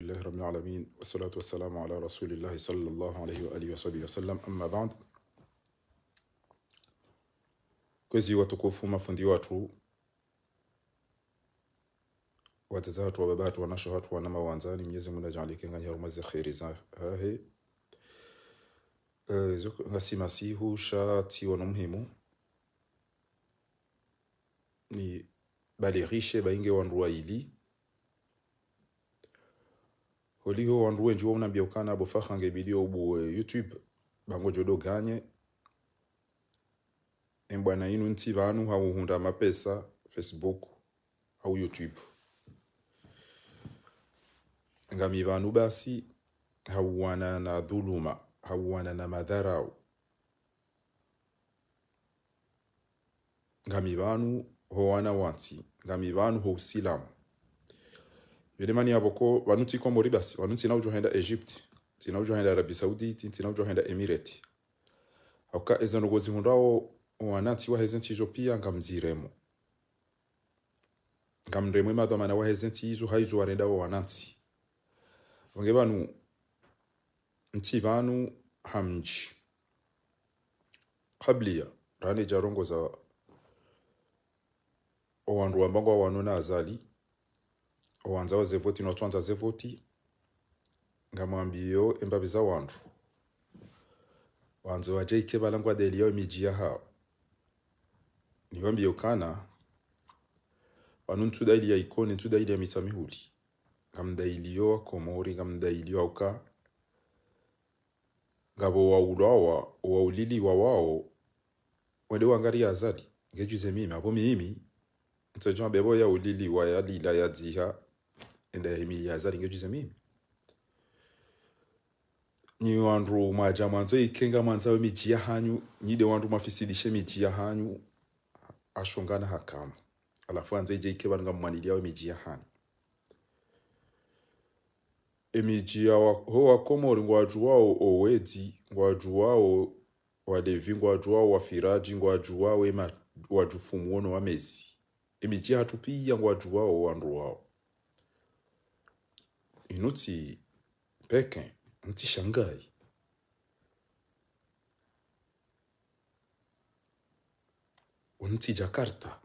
بسم الله رب العالمين والصلاة والسلام على رسول الله صلى الله عليه وآله وصحبه وسلم أما بعد كوزي وتكوفو ما فندي واتو واتزاهت وبابات ونشهت ونما وانزاني ميزي من أجعلي كنغا يرمى زخير زاهي زوك غسي مسيحو شاتي ونمهمو ني بالي غيشي بينجي ونروايلي holiho wandu wenji wounambia ukana abo fakhanga ibidiwa ubu eh, youtube bango jodo ganye embwana inu nti vanu hauhunda mapesa facebook au youtube ngami vanu basi hauwana na dhuluma hauwana na madharau ngami vanu howana wansi ngami vanu housilamu elemani yabo ko banutsi ko muri basi banutsi nawo johenda Egypt arabi saudi ti Saudite tsina ujohenda Emirate hauka ezo ngozi hundawo wanati wa hezen tizo pia ngamziremo ngamremo ma domana wa hezen tizo haizo warenda wa wanati vange banu nti banu hamji qabliya rane jarongo za owandu wambango wanona azali wanza owanza wazevoti notswanza zevoti ngamwambi iyo embabi za wandu wanzo waje ike balangwa deli yao miji ya hao niwambi kana wanu ntuda ili ya ikone ntuda ili ya misamihuli ngamda iliyo wakomori ngamda iliyo auka ngabo waulawa waulili wawao wale wangari azali ngejuze mimi abo mimi ntojwa bebo ya ulili wa ya lila ya dziha endayahimiriza uh, uh, ringejuze mimi nyiwe wandu mwaja mwanzo ikenga mwanzawe miji ya hanyu nyide wandu mwafisidishe miji ya hanyu ashungana hakamu alafu anzo ije ike vanunga mwaniliawe miji ya hanyu emiji ya ho wakomori ngwajuwao owedi ngwajuwao walevi ngwajuwao wafiraji ngwajuwao wajufumuono wamezi emiji hatupia ngwajuwao wandu wao inuti Pekin, nti shangai unti Jakarta.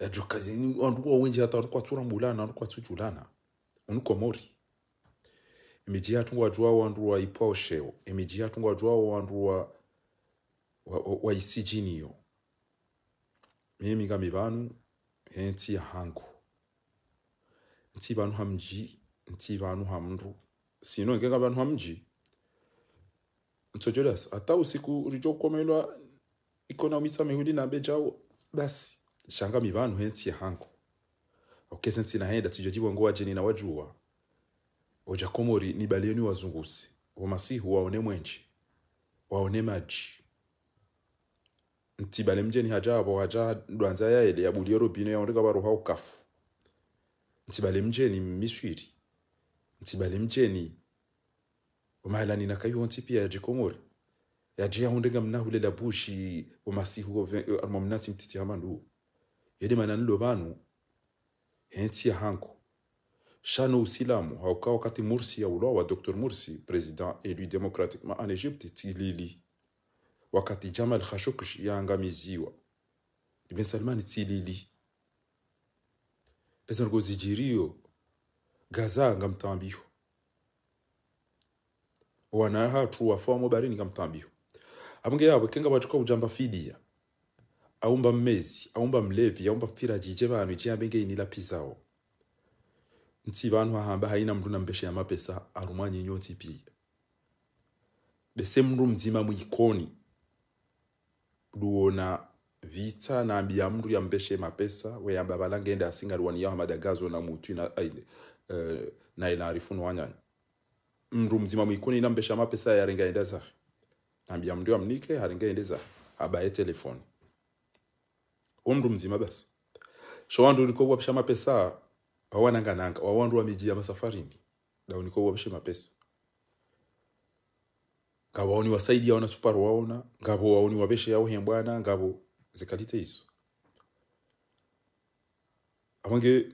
Yajukazini wenji hata wanukwa tura mulana wanukwa tujulana. Unuko mori. Imiji hatu wajua wanduwa ipao sheo. Imiji hatu wajua wanduwa wa, wa, wa isijiniyo. Mimi nga mibanu, henti ya hangu nti vanhu ha mji ntsi vanhu ha mndu sino ngeka vanhu ha mji mtso judas hata usiku richokomelwa ikona umitsa mihudi nambe jawo basi shanga mi vanhu hensi hanko okese henda nahenda tijojiwa wa wajeni na wajua oja komori nibalieni wazungusi wamasihu waone mwenji waone maji ntibale mjeni hajabo haja dwanza yaele yabulio robino yaondeka varoha ukafu nsibale mjeni mmiswiri nsibale mjeni umahalani nakayo ntipi ya jikomori ya jia hundenga mnahu lela bushi umasihu arma mnati mtiti hamandu yedi mananilo banu hensi ya hanko shano usilamu hauka wakati mursi ya ulowa dr mursi president élu démocratiquement en égypte tilili wakati jamal khashoggi yaangamiziwa ibn salmani tilili ezo rwozigiriyo gazanga mtambiho wanaha tuwafamo barini kamtambiho amge yabo kenga batuka ujamba fidia aumba mezi aumba mlevi aumba mfira jije bantu jiyambenge inila pizao nti bantu ahamba haina mndu mbeshe ya mapesa arumanye nyoti pi bese mndu mzima mwikoni duona vita na ambia mru ya mbeshe mapesa we ya weya babala ngenda asingalwaniyaho madagazo na mutu eh, na uh, na ila arifunu mru mzima mwikuni ina mbeshe mapesa ya ringa endeza na ambia mru ya mnike ya ringa endeza haba ye telefoni umru mzima basi niko wapisha mapesa nanga wawandu wamijia masafarini wapisha mapesa ngabo waoni wasaidia wana suparu waona ngabo waoni wabeshe yao hembwana ngabo zekalite hizo abange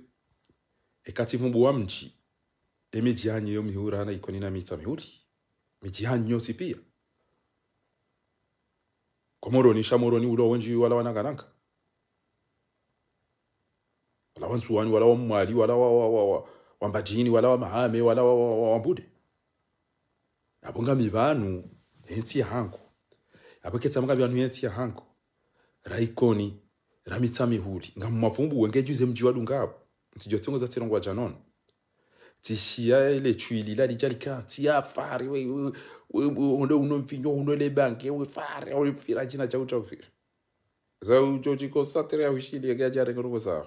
ekati mumbu wa mji emijyanye yo mihura na ikoni na mita mihuri mijyanye yose pia komoroni shamoroni ulo wenji wala wanagananga wala wansuwani wala wamwali wala wa, wa, wa, wa, wambajini wala wamahame wala wa, wa, wa, wambude abonga mibanu hensi ya hangu aboketsa mga byantu hensi ya hangu raikoni ramitsamihuri nga mumavumbu wengeje uze mjiwadu ngabo ntijotsongoza tsirongwa janone tishiya ile chwili la lijali ka tiya fari we onde uno mfinyo uno le banke we fari we fira china cha uta kufira za ujo chiko satira ya wishili ya gaja rekoro za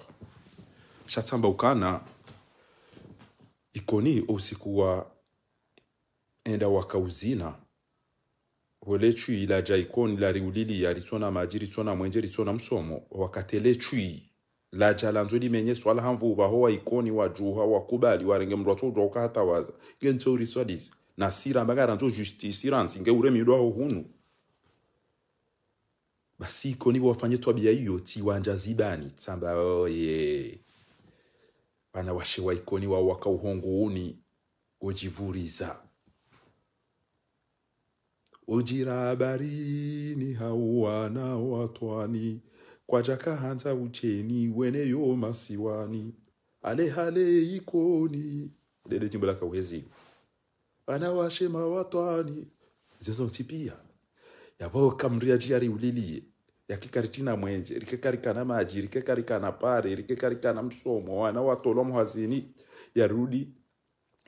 shatsamba ukana ikoni osikuwa enda wakauzina hole chui ila jaikoni la riuliliya ritsona maji ritsona mwenje ritsona msomo wakatele chui laja lanzo limenye swala hamvuva ho kubali wa renge mrotso mndu ka ukahatawaza ngenso uriswadisi na sira siramba ranzo justice iranzi ngeuremidwaho hunu basi ikoni wafanye twabia hiyo tiwanja zibani tsamba oye wana washe waikoni wao uni ojivuriza ujira barini hauana watwani kwajakahanza ucheni weneyo masiwani alehale ikoni lele jimbo la kawezi anawashema watwani zezotipia yavo kamria jiari ulilie yakikaritina mwenje rikekarikana maji rikekarikana pare rikekarikana msomo wana watolwa mhazini yarudi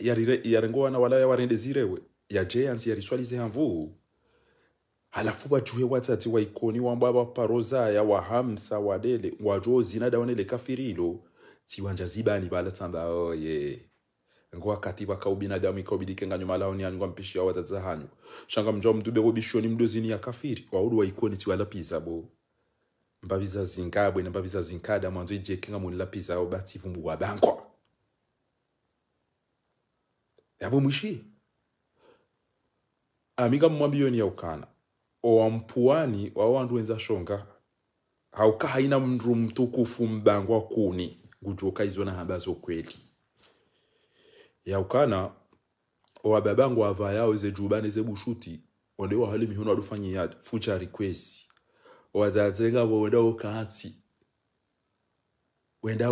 wana wala zirewe yawarendezirewe yajeansi yariswalize hamvuu halafu wajue watsatsi wa ikoni wamba waparozaya wahamsa wadele wajo zina dawanele kafirilo tiwanja zibani balatsamba oye ngo wakati wakaubinadamu ikaubidikenganywa malaoni yaningwa mpishi yawo watatsahanyu shanga mjwa mdube wobishoni mdozini ya kafiri waulu wa ikoni tiwalapizabo mbabiza zingabwe na mbabiza zinkada mwanzo ijekenga munilapizao bati vumbu wabankwa yabo mwishi aminga mmwambiyoni ukana owampuani wawandu wenzashonga hauka haina mndu mtukufu mbangwa kuni ngujoka izo na haba zokweli yaukana owababangu ava yao zejubane zebushuti onde wahali mihono wadufanyi ya fucha request wazazenga wenda okanti wenda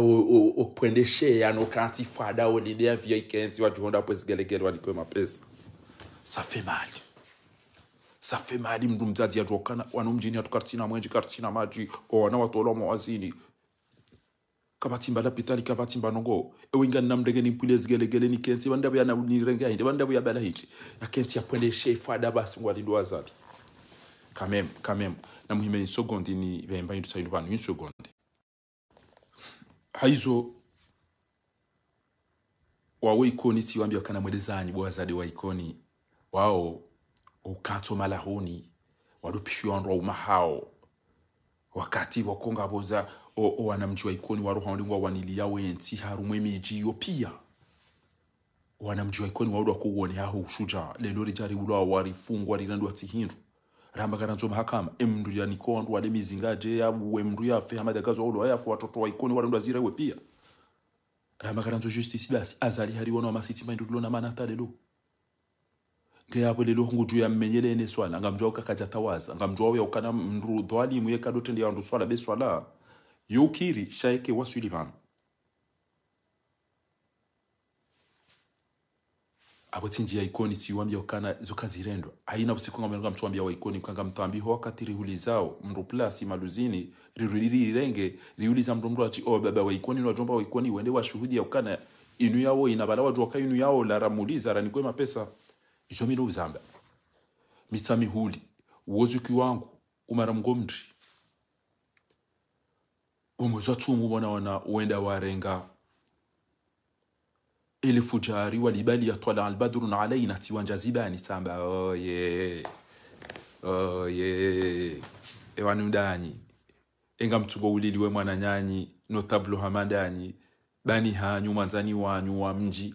opwende shea nokanti fada olidea via ikenzi wajihonda pwesigelegele wadikwe mapesa safe mali saffe mali mndu mzazi yatokana wano mjini atukartina mwenji kartina maji owana watola mawazini kabatimba lapitali kabatimba nongo ewinga namdege ni mpule zigelegele ni kenti wandabu ya ni renga hindi wandabu ya bala hiti ya kenti ya pwende shefa adabasi mwalidwa azali quand même quand même na muhime ni sogondi ni vemba yindu sayindu banu yinsogondi haizo wawe ikoni tiwambi wakana mwelezanyi bwazadi wa ikoni wao ukatso malahuni walupishiwa nrwa umahao wakati boza o, wakongaboza wanamji wa ikoni waruha walingwa waniliya wensi harumwe miji yo pia wanamji wa ikoni waulwa kuwonehaho ushuja lelo rijari ulwa warifungwa rirandwa tsihindu rambakananzo mahakama emndu yanikoandu wale mizinga je ya yabuwe mndu yafe hamadagazo ulwa yafu watoto wa ikoni warandwa zirewe pia rambakananzo justice basi azali hari hariwona wamasiti maindu lona manata lelo hungu ngeyakwelele ya mmenyele ene swala ngamjwa ukakaja tawaza ngamjwa uya ukana mndu dhwalimu yekadotende ya wandu swala be beswala yukiri shaeke wasuliman abo tinji ya ikoni si wambia ukana zo kazi zokazirendwa aina usiku ngamenga mchwambia wa ikoni kanga mtambiho wakati rihuli zao mru plus maluzini riruriri irenge riuliza mru mru achi o baba wa ikoni na jomba wa ikoni wende wa shuhudi ya ukana inu yao inabala wajua inu yao laramuliza ranikwema pesa bisomi n'obuzamba mitsa mihuli wozuki wangu umara mgomri umwezi wa tsumu wana uenda warenga walibali ya الفجار na يطلع البدر علينا سوى جاذبان تسامبا oh, اوي ewanu ndanyi enga mtubo uliliwe mwananyanyi notabluha hamandani bani hanyu manzani wanyu wa mji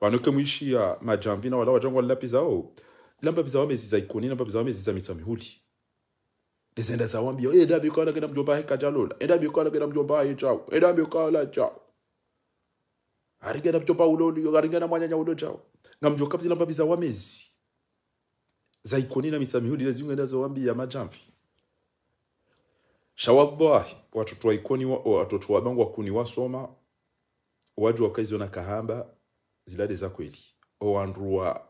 vanokemuishia majambi na wala wajangwa lilapi zao lamba bizawo meziza ikoni lamba bizawo meziza mitsa mihuli ndizenda zawambia enda bikala kena mjomba heka jalola enda bikala kena mjomba ayi chao enda bikala chao aringana mjomba uloli aringana mwanyanya ulo chao ngamjoka bizila mba bizawo mezi za ikoni na mitsa mihuli lazima enda zawambia majamvi shawallahi watoto wa ikoni watoto wa bango wakuni wasoma waju wakaizo na kahamba zilade za kweli owandu wa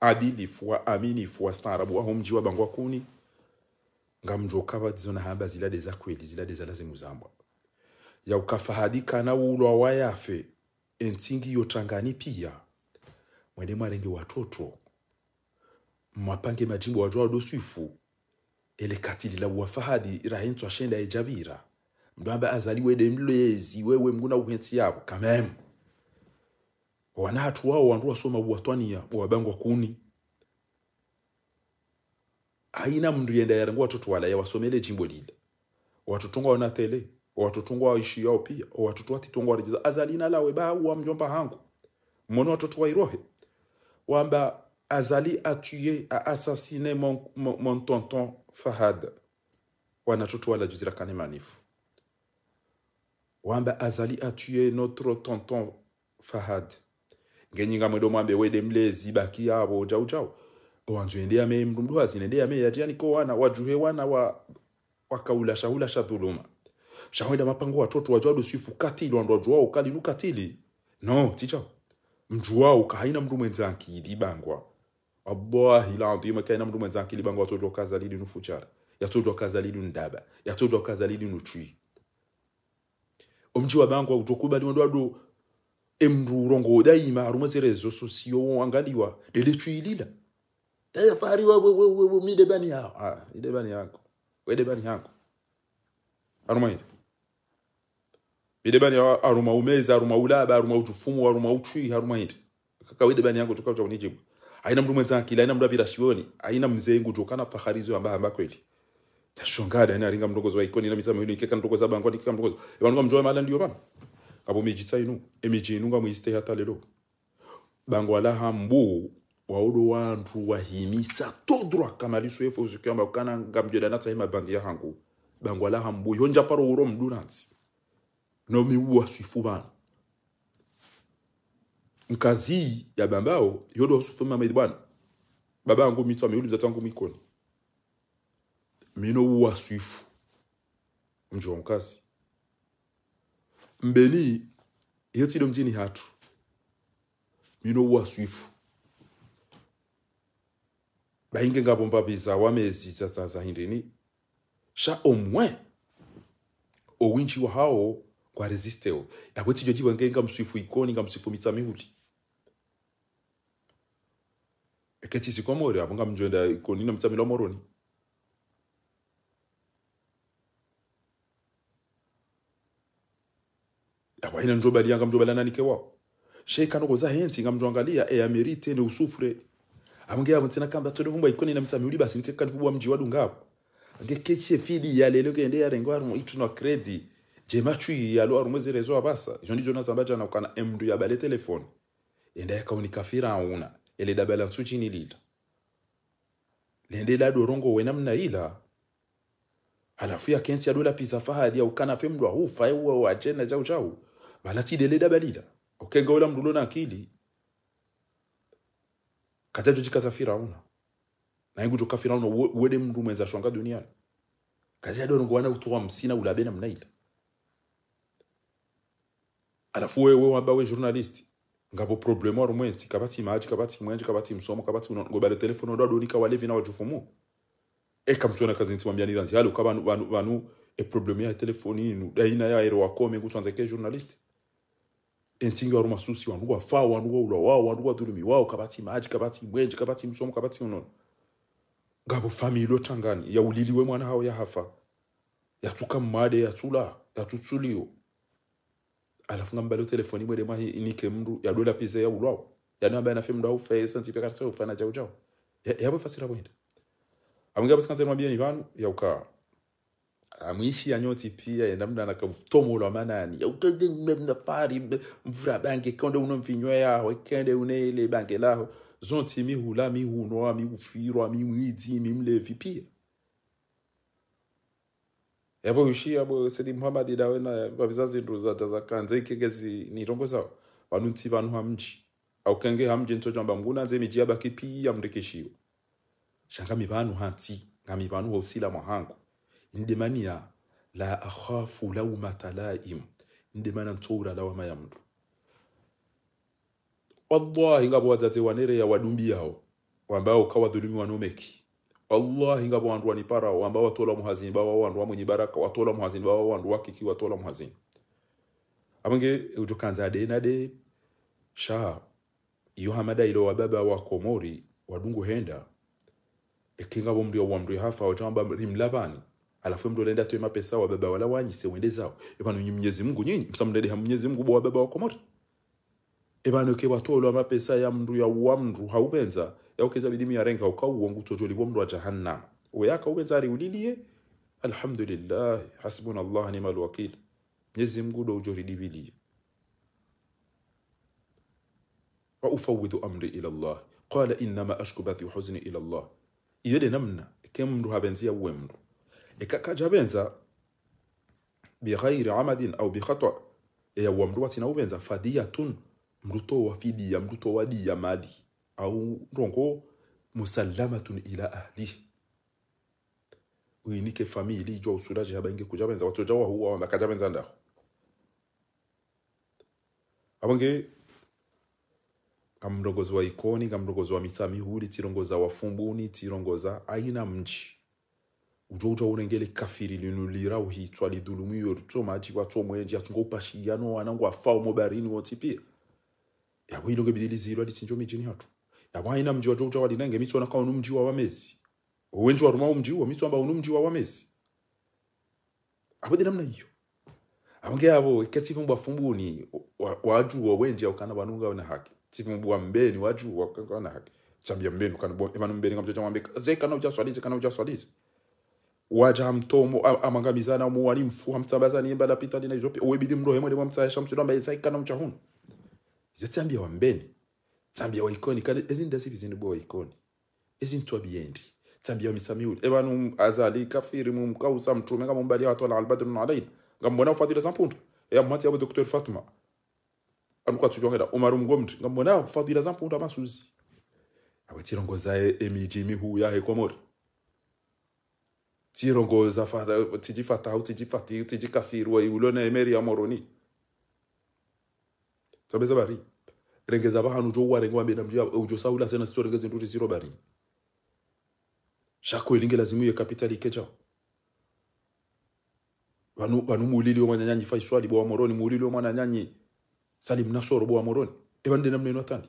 adilifu wa aminifu wastaarabu aho mji wa bangwa kuni ngamji ukavadzona haba zilade za kweli zilade za lazimu zambwa ya ukafahadika na ulwa wayafe entsingi tangani pia mwende marenge watoto mapange majimbo wa wajwa wadoswifu ele katili la uwafahadi rahintu shenda ejabira mndu ambe azaliwe demlezi wewe mguna uhenti yako kamem wanathu wao wandu wasoma bwatwania bwabangwa kuni aina mndu yenda yarenga watoto wala ya wasomele jimbo lile watotonga wanatele watotonga waishi yao pia watoto watitongwa warejeza azalina lawe ba wa mjomba hangu mmono watoto irohe wamba azali a tuye a assassiné mon, mon, mon tonton fahad wanatoto wala juzira kane manifu wamba azali a tuye notre tonton fahad ngenyika mwedu omwe abewede mlezi baki apo chau chau wanzu endea me mtundu hazina endea me yati yani kowana wajuhe wana wa wakaula shaula shadhuluma shawenda mapango watoto wajua dosi fukatili wandu wajua ukali nukatili no ticha mjua ukaina mtu mwenzake libangwa wallahi lazima kaina mtu mwenzake libangwa watoto lili nufuchara yatoto kazalidi ndaba yatoto lili nutwi omjua bangwa utokubali wandu wadu emruro ngoda ima haruma zirezo pari wa wa wa wa wewe wewe midebani ya ah midebani yako wedebani yako haruma ile midebani yao aruma umeza aruma ula ba aruma utufumu aruma uchui aruma ile kaka we wedebani yako tukao aina haina mtu mwenza akili haina mtu avirashioni haina mzengu tukana fakharizo ambaye amba kweli tashongada ina ringa mdogozo wa ikoni na misamo yule kika mdogozo bangu nikika mdogozo wangu mjoe mala ndio mama abo mejitsa inu emejenunga muiste hata lelo bango alaha mbu waodo wanthu wahimisa todro akamaliso efo zikuyamba dana mjoda natsahima bandi hangu bango ala hambu yonja paro uro no mi wa swifu bana nkazi ya bambao yodo wasufuma maidi bwana baba yangu mitwa miuli mzata wangu mikoni minouwa swifu mjuwa mkazi mbeni heti dom tini hatu mino wa swifu bayinge ngapo mpapisa wamezisa sasa hindini sha omwe owinji hao kwa resisteo yabwe tijo jibange nga mswifu ikoni nga mswifu mitsa mihuti eketi sikomori apo mjwenda ikoni na mitsa milomoroni dawa ina njoba lianga mjobala nani kewa sheka no goza hensi nga mjongalia e eh, amerite ne usufre amongea mtsena kamba tole vumba ikoni na msami uli basi nikeka nivubwa mji wadu ngabo nge keche fidi ya lelo ke ndea rengo itu ituna kredi je machui ya lo armo zerezo abasa jondi jona zambaja na kana mdu ya bale telefone enda kauni kafira una ele dabala nsuchi ni lila lende la dorongo wena mna ila halafu ya kenti ya dola pisa fahadi ya ukana wa hufa ewa wa ajena jau jau balatsidele dabalila okenga ola mndu ulona akili katacho chikaza firauna naingutoka firauna uwede mndu mwenza shwanga duniani kaziadorongowana utuwa msina ulabe na mnaila alafu wewe wamba we journalist ngapo problemo waro mwenzi kabati maji kabati mwenji kabati msomo kapati ngobale telefono dodo nika wale vina wajufumu eka mtona kazi nti mwambia nilanzi halo ka vanu e problemu ya telefoni inu daina ya ero wakome kutwanza ke journalist entingi wa rumasusi wandugu wafa wandugu waula wao wandugu dhulumi wao kabati maji kabati mwenji kabati msomo kabati unono ngabo famili otangani uliliwe mwana hao ya tuka mmade ya yatula yatutsuliwo alafu ngamba leo telefoni mwede mahi inike ya dola piza ya ulwao yani ambaye anafe mndu aufe santi pekatsa ufana jau jau ya, chao yabo fasira ya basi skanze mwambie ni vanu yaukaa amwishi nyoti pia yanamna nakavtomolwa manani yaukende mnafari mvura bange konde uno mvinywa yaho ikende uneile bange laho zonti mihula mihunwa miufirwa mimwidzi mimlevi pia yabo ushi yabo sedi muhamadi dawe na vavizazi nduza tazakanze ikegezi nirongozawo vanunti vanu hamji aukenge hamji ntojamba mngunanze miji yabaki pia mrekeshiwo shanga mivanhu hanti nga mivanhu wausila mwahangu ndemania la akhafu laumata laim ndemana ntoura lawama ya mndu wallahi ngabo wazazi wanereya wadumbi yao ambao kawadhulumi nomeki wallahi ngabo wandu waniparao ambao watola muhazini bawa wandu wa mwenye baraka watola muhazini bawa wandu wakiki watola muhazini amange utokanza de na de sha yohamada ilo baba wa komori wadungu henda ekingabo mrio wa mrio hafa watamba rimlavani alafu mtu anaenda atoe mapesa wa baba wala wanyi se wende zao ebana nyi mnyezi mungu nyinyi msamdedeha mnyezi mungu bo wa baba wako moto ebana ke watolwa mapesa ya mndu ya uwa mndu ya ukeza bidimi ya uka yarenga ukauwongu liwa mndu wa jahannama weyaka upenza ari ulilie alhamdulillah ni nimal wakil mnyezi mungu do wa ufawidhu amri ila allah qala inama ashku bathi wa huzni ila llah iyede namna ke mndu habenzia uwe mndu e kakaja bighairi amadin au bikhatwa e wa mndu atina uvenza fadiyatun mruto wa fidia mruto wa diya mali au rongo musallamatun ila ahlihi uinike famili jo usura haba inge kuja benza watu jawa huwa wa kaja benza nda abange kamrogozwa ikoni kamrogozwa mitsami huli tirongoza wafumbuni tirongoza aina mji ujoujauno ngele kafiri linulirawu hitwa lidhulumiyo tsomajikwa tsomwenje atsungopashiyano wanangu afao mobarini wotsipia yabo ilo gebidilizirwa litsinjo mijini hatu yabo aina mji wa nange walinange mitsona kawa numji wa wamesi wenji waruma umji wa unu unumji wa wamesi abo de namna hiyo abange abo ketsivumbu afumbuni wa wenji aukana banunga wana haki tsivumbu wa mbeni wajuwa haki tsambia mbeni kana emanu mbeni kamjo chamwambe zekana ujaswalize kana ujaswalize waja mtomo amangamizana muwali mfu hamtsambazani yemba lapita lina izope owebidi mrohe mwene mwa mtsayasha mtsilo mba yesai kana mchahuno zetsambia wa mbeni tsambia wa ikoni kale ezin dasibi zini bo wa ikoni ezin twa biendi tsambia wa misamiul ebanu azali kafiri mumkausa mtume kama mbali watu ala albadru alaina ngambona ufatile zampundu ya mwati abu doktor Fatma anuka tujongera Umar Mgomri ngambona ufatile zampundu amasuzi awatirongozaye emiji mihu ya hekomori tirongoza tiji fatau tiji fatiu tiji kasirwa iulona emeri amoroni sabeza bari rengeza bahanu jo warenga wambena mjia ujo saula sena sito rengeza nduti ziro bari shako ilinge lazimu ye kapitali kecha vanu vanu mulili wa mwananyanyi faiswali bo moroni mulili wa mwananyanyi salim nasoro bo wa amoroni ebande namne notandi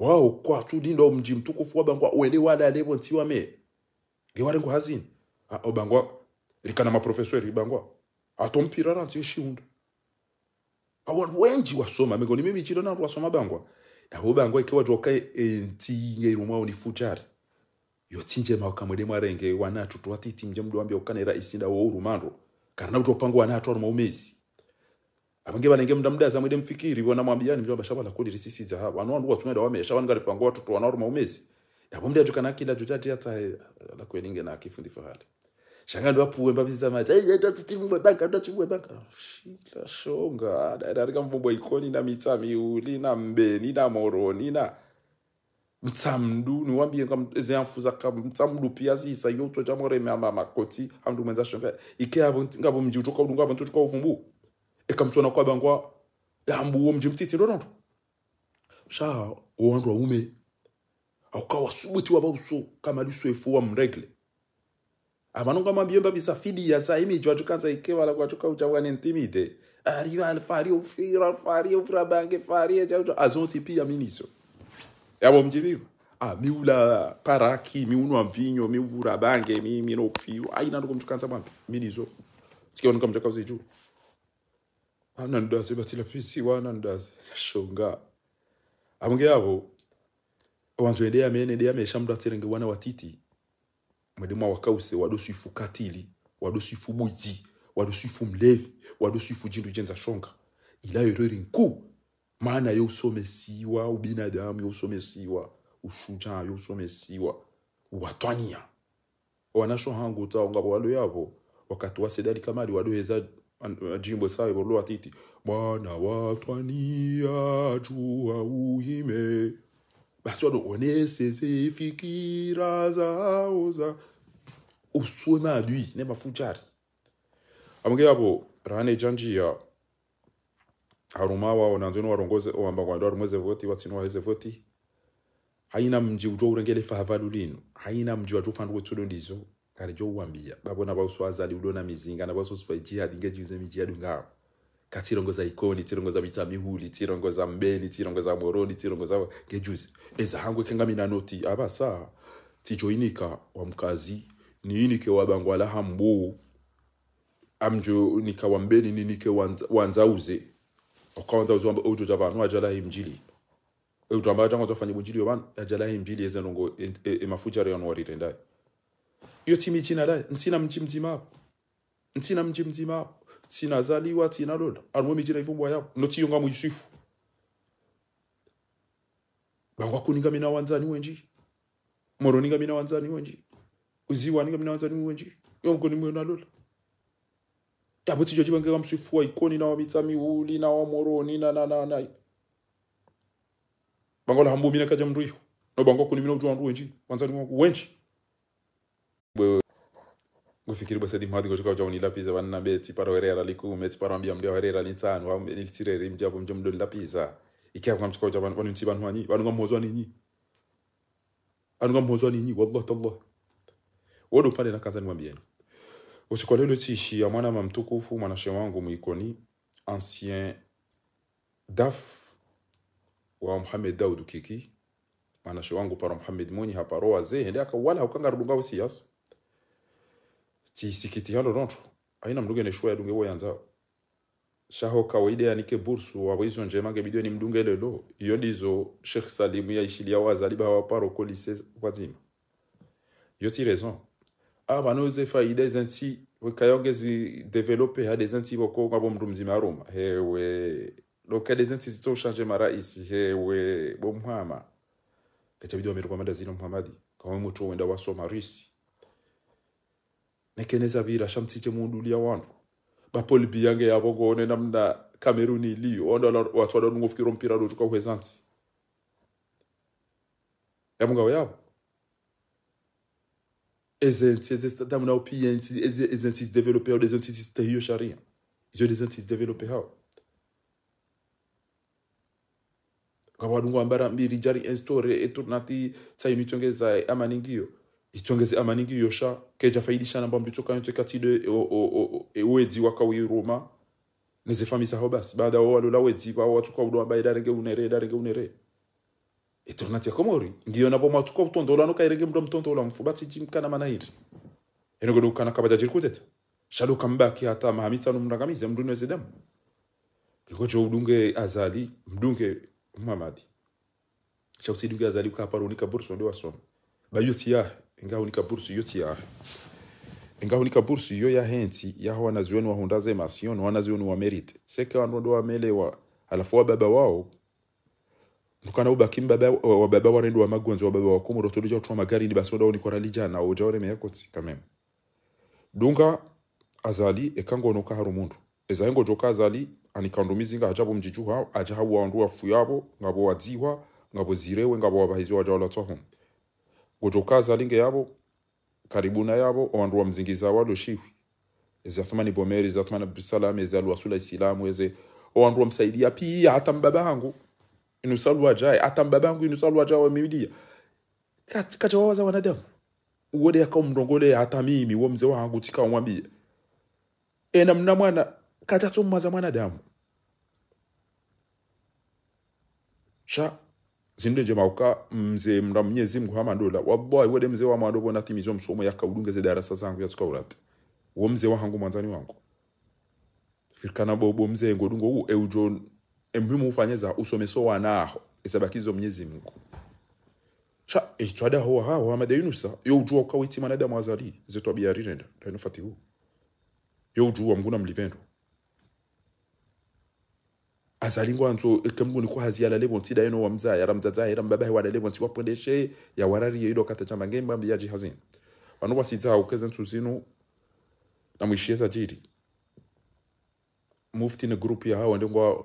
wao kwa tu kwatudinda mji mtukufu wa wabangwa uele wala alevo ntiwame ngewarengwa hazini bangwa likana maprofesori ibangwa atompirara ntiweshiunda awantu wenji wasoma ni mimi chilo nantu wasoma bangwa nabo bangwa ikiwa toka e ntinyeiro mwao ni kama de marenge wana wanatu twatiti mje mdu wambia ukanera isinda wo rumando karana utopangwa na atwa aruma umezi abange banenge mda mdaza mwede mfikiri bona mwambiyani mjo bashaba la kodi risisi za haba anwa nduwa tunenda wame shaba ngari pangwa watoto wanaoruma umezi yabo mdia tukana kila jutati hata eh, la kwelinge na kifundi fahati shangando hapo wemba biza mata hey tuti tutimwe banka tuti tutimwe banka ah, shila shonga darika mbombo ikoni na mitami uli na mbeni na moroni na mtamdu ni wambi mtsamdu niwambie zeamfuza ka mtsamdu pia zisa yoto chamore mama makoti handu mwenza shonga ike abo ngabo mji utoka udunga abantu tukao ufumbu ekamtona kwaba ngwa yambuwo mji mtiti ndonondo sha wondwa ume aukawa subuti waba uso kama liso efuwa mregle amanonga mambie mbabisa fidi ya sa imiji watukanza ikewala kwatuka uchawa ni ntimide ariva alfari ufira alfari ufira bange fari chauto azonti pia miniso yabo mjiniwa ah miula paraki miunwa mvinyo miuvura bange mi minofiwa aina ndo mwambi miniso sikioneka mtaka usijuu anandaze batilapisi wanandaze shonga amge yabo abantu edea mene edea me shamda terenge wana watiti mwedema wakause wadosifu katili wadosifu bwiti wadosifu mlevi wadosifu jindu jenza shonga ila yorori nku maana ubina yousomesiwa ubinadamu yousomesiwa ushuja yousomesiwa watwania wanasho hangu ta ungabo walo yabo wa sedali kamali wadoheza Uh, Jimbo sawa ibolua titi bwana watwania jua uhime basi wadokoneseze fikira zao za uswe madwi ne mafutshari amukeapo rane janjiya harumawa wawo nanzwene warongoze ohamba kwandu arumweze voti watsini waheze voti haina mji ujo urengele fahavalu lino haina mji watufandu wetsulo ndizo kari jo kale gyowambia babona bauswaza ali udona mizinga na bauswa basoswa jihad inge jize mi jihad ngao za ikoni tirongoza mita mihuli za mbeni za moroni tirongoza gejuzi eza hangwe kenga mina noti aba saa tijoinika wa mkazi niinike wabangwa la hambu amjo nika wa mbeni ni ninike wanzauze okanza uzomba ojo jabanwa jala himjili utambaja ngozofanya bunjili yoban jala himjili ezenongo emafujari e, e, yanwarirendai yotimijina naye ntina mji mzima apo ntsina mji mzima apo tinazaliwa tinalola anomwe mijina ivobwa yapo notiyonga mu yusufu bangwa bangwakuninga mina wanzani wenji moroninga mina wanzani wenji uziwaninga mina wanzani wenji yomgoni mwe na nalola yabo tijo ngega msufu wa ikoni na wamitami uli na wamoroni na na na na bangola hambu mina kaja mruiho no bangwa mina ujua ndu wenji wanzani wangu wenji gufikira ubwo sedi mpadi goshika uja unilapiza banna beti paro liku likume paro ambia mdia herera nitsanu wa nitirere mdia bomjo mdo nilapiza ikia kwa mchika uja wanu ntiba nwanyi wanu nga mwozwa ninyi wanu nga mwozwa ninyi wallah tallah wodo pale na nakaza ni usiku leo tishi tiishia mwanama mtukufu mwanashe wangu mwikoni ancien daf wa Muhammad Daud Kiki mwanashe wangu paro Muhammad Moni haparo wazee ndiaka wala ukanga rudungao siasa tisikiti yalo roncho aina mdunge ne shwa yadunge woyanza shaho kawaida yanike bursu wa wizo njema mage bidio ni mdunge lelo iyo dizo Sheikh Salim ya ishilia wazali ba paro ko lise wazima yo ti raison ah banoze faida zanti wekayoge zi develope ha dezanti woko ngabo mndu mzima Roma hewe loka dezanti zito change mara maraisi hewe bomhama kacha bidio ametukwamada zino Muhammadi kama mtu wenda wasoma risi nekeneza virasha mtsike mudulia wandu bapoli biyange yavo ngone namna kameruni iliyo wanda watu wadadungofikira mpira dotuka uhwezansi yamungawo yavo as entités, dans mon opinion, les hao ezenti les entités terribles, charien. Ils ont des entités développées. Kwa wadungu ambara mbiri jari instaure etu nati ama ningiyo itongeze amaningi yosha keja faidisha namba mbitu kanyo tekatide ewedzi e, wakawiruma nezefamisaho basi baada wao walola wedzi wa watu kwa udoa baida renge unere darenge unere etornati ya komori ngiyo nabo watu kwa utondo utondola no kairenge mdo mtondo mtondola mana jimkana manahiti enogodo ukana kabaja shadu kamba ki hata mahamita numrangamize mdunwe zedamu ikocho udunge azali mdunge mamadi shauti dunge azali kwa ukaparonika burso ndio wasoma bayuti ya engahunika bursi yo tiyahe engahunika bursi yo ya hensi yaho wanaziweni wahundaze masioni wanaziweni wamerite sheke wanondo wamelewa alafu wa baba wao nukana ubaki mbaba wa baba wa warendo wa magonzo wa baba wa kumuro tulijia utuwa magari ni basoda basi wadao lija na ralijana ujawale meyakoti kameme dunga azali ekango noka harumundu ezahengo joka azali nga anikandumizinga hajabo mjijuha ajahabu waandu wafu fuyabo, ngabo wadziwa ngabo zirewe ngabo wa wajawala tswahumbi linge yabo karibu na yabo yavo wa mzingiza walo shiwi eze thamani bomeri za thamani abdusalam eze alwasula isilamu eze owandu wamsaidia pia hata mbabangu inusalu jaye hata mbabangu inusalu inusalwa jaye kati kachawawaza wanadamu uwode akao mndongole hata mimi wa mzee wangu tika umwambie ena mna mwana katatommaza mwanadamu sha zinto nje mauka mze mra mnyezi mgu hama ndola wabwa wede mze wa mando bona timizwa msomo ya kaudunga ze darasa zangu ya tuka tukaurate mze wa hangu mwanzani wangu firkana bobo mze ngodungo u eujo e mbimu ufanyeza usomeso wanaho esabakizo mnyezi mngu sha itwada e ho ha wa yunusa yo ujua kwa witi manada azali zetu abiyarirenda tainofati hu yo ujua mguna mlibendo azali ngwanzo ekemguni kuhazi yalale bonsi dayeno wamza yara mzaza yara mbabahi lebo bonsi wapwedeshe ya warari yido kata chamba nge mbambi yaji hazin wanu wasitsa ukeze ntu zinu na mwishiyeza jiri mufti ne grupi ya hawa ndengwa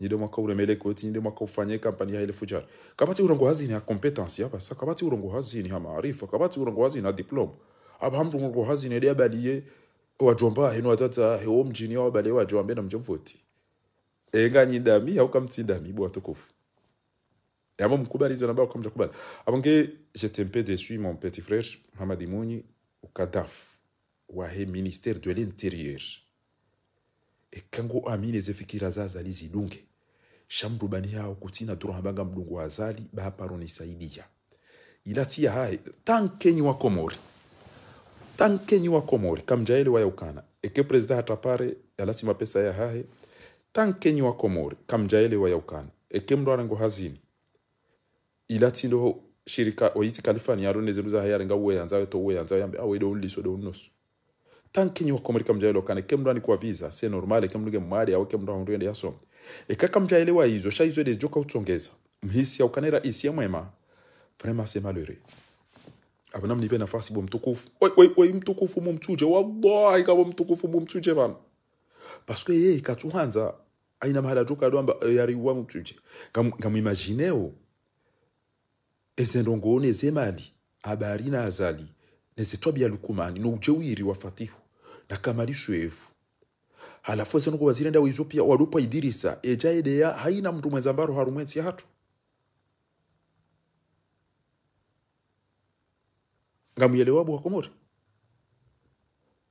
nide mwaka ulemele kweti nide mwaka ufanye kampani ya ile fujar kabati urongo hazini ya competence hapa sa kabati urongo hazini ya maarifa kabati urongo hazini ya diploma hapa hamdu urongo hazini ile abaliye wajomba hino watata heo mjini wa bale wajombe na mjomvoti enga nyindami au kamtindami bwa tukufu Amo mkubali hizo nambao kama mtakubali. Abonge j'étais un peu déçu mon petit frère Mamadi Mouni au Kadhaf wa minister de l'intérieur ekango amile zefikira zaza lizidunge shamru bani yao kutina turahambanga mdungu wa azali bahaparo nisaidia ilatia haye tankenyi wa komori tankenyi wa komori kamjaele wayaukana eke presida hatapare yalatima mapesa ya hahe tankenyi wa komori kamjaele wayaukana eke mdo arengo hazini ilati ilatindo shirika oyiti kalifani oyitikalifaniyaro neziruza hayarenga uwe yanzawe to uwe yanzawe yambe awe do uliso do unosu tan keñi hokkomori kam jaylo kane kemɗani ko visa c'est normal kemɗuge au awa kemɗa hoɗugende yasomde e kaka kakam jayele wa hizo sha izode joka utongeza mhisi au kanera isi ya mwema vraiment c'est malheureux abanam nipe nafasi bo mtukufu oi oi oi mtukufu mumtuje wallahi kabo mtukufu mumtuje bana parce que yeye katuhanza aina mahala joka adwamba eh, yari wa mtuje ngamuimagineo ezendongone zemali abari na azali nezitwa bya lukumani noujewiri wa fatihu nakamaliswevu halafu ese nuko bazirenda pia walupa idirisa eja ideya haina mtu mwenza mbaro harumwensi hatu wabu wakomori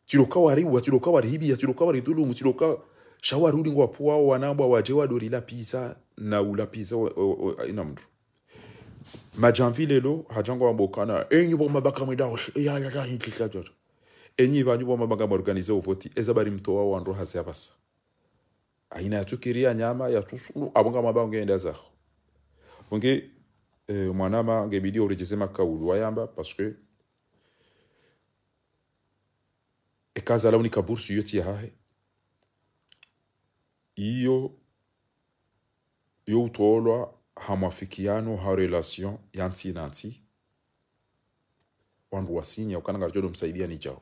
chiloka wariwa chiloka ya chiloka waridhulumu chiloka shawari ulingwa puwao wanambwa waje la pisa na ula pisa ina mtu majanvi lelo hajangwa wambokana enyi ya ya enyi banyu boma bagamba organize uvoti eza bari mto mtoa wandu hasi hapasa aina ya yatukiria nyama ya yatusulu abonga mabao ngenda zaho onge e, eh, mwanama ngebidi orejezema kaulu wayamba parce que ekaza launi kabursu yoti yahahe iyo yo utolwa ha mwafikiano ha relation yanti nanti wandu wasinya ukananga jodo msaidia ni jao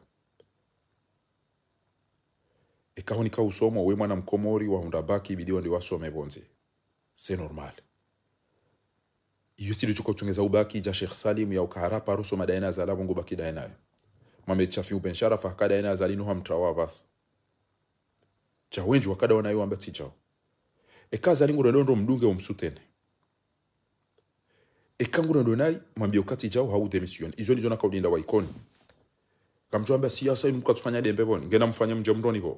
ekahoneka usoma we mwana mkomori wahonda baki ibidiwa ndi wasome bonze se normal iyo sido chuka kuchungeza ubaki ja Sheikh Salim ya ukaharapa rusoma daina za labongo baki daina Mohamed chafi Ben Sharaf akada daina za linuha mtrawa bas cha wenji wakada wanayo amba eka ekaza lingu redondo mdunge umsutene ekangura nai mwambie ukati jao hau demisyon izo ndizo nakaulinda waikoni amba siyasa inu mkatufanya dembe boni ngena mfanya mjomroni mroni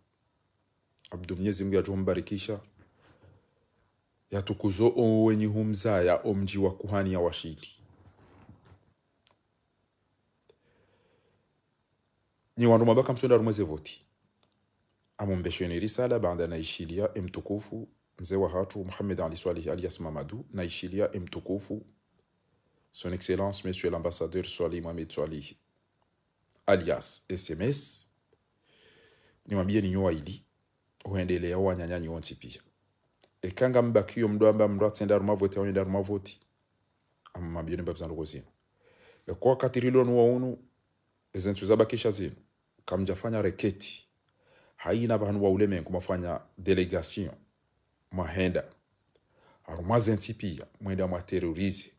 abdu mwenyezi mungu yatuhumbarikisha yatukuzo owenyi humzaya omji wa kuhani ya washidi ni wandu mabaka msonda rumweze voti amumbeshweni risala baada naishilia emtukufu mzee wa hatu Muhammad Ali Swalih alias Mamadou naishilia emtukufu son excellence monsieur l'ambassadeur swali Mohamed swali alias SMS ni ninyoa ili huendelea wanyanyani nyonsi pia ekanga mbakio mdo amba mdo atsenda rumavoti aoyenda rumavoti ama mabyoni mbapzanduko zinu ekwa katirilo nuwa unu ezintu zabakisha zino kamjafanya reketi haina vanu wa ulemengu mafanya delegation mahenda arumazenti pia mwenda mwaterorize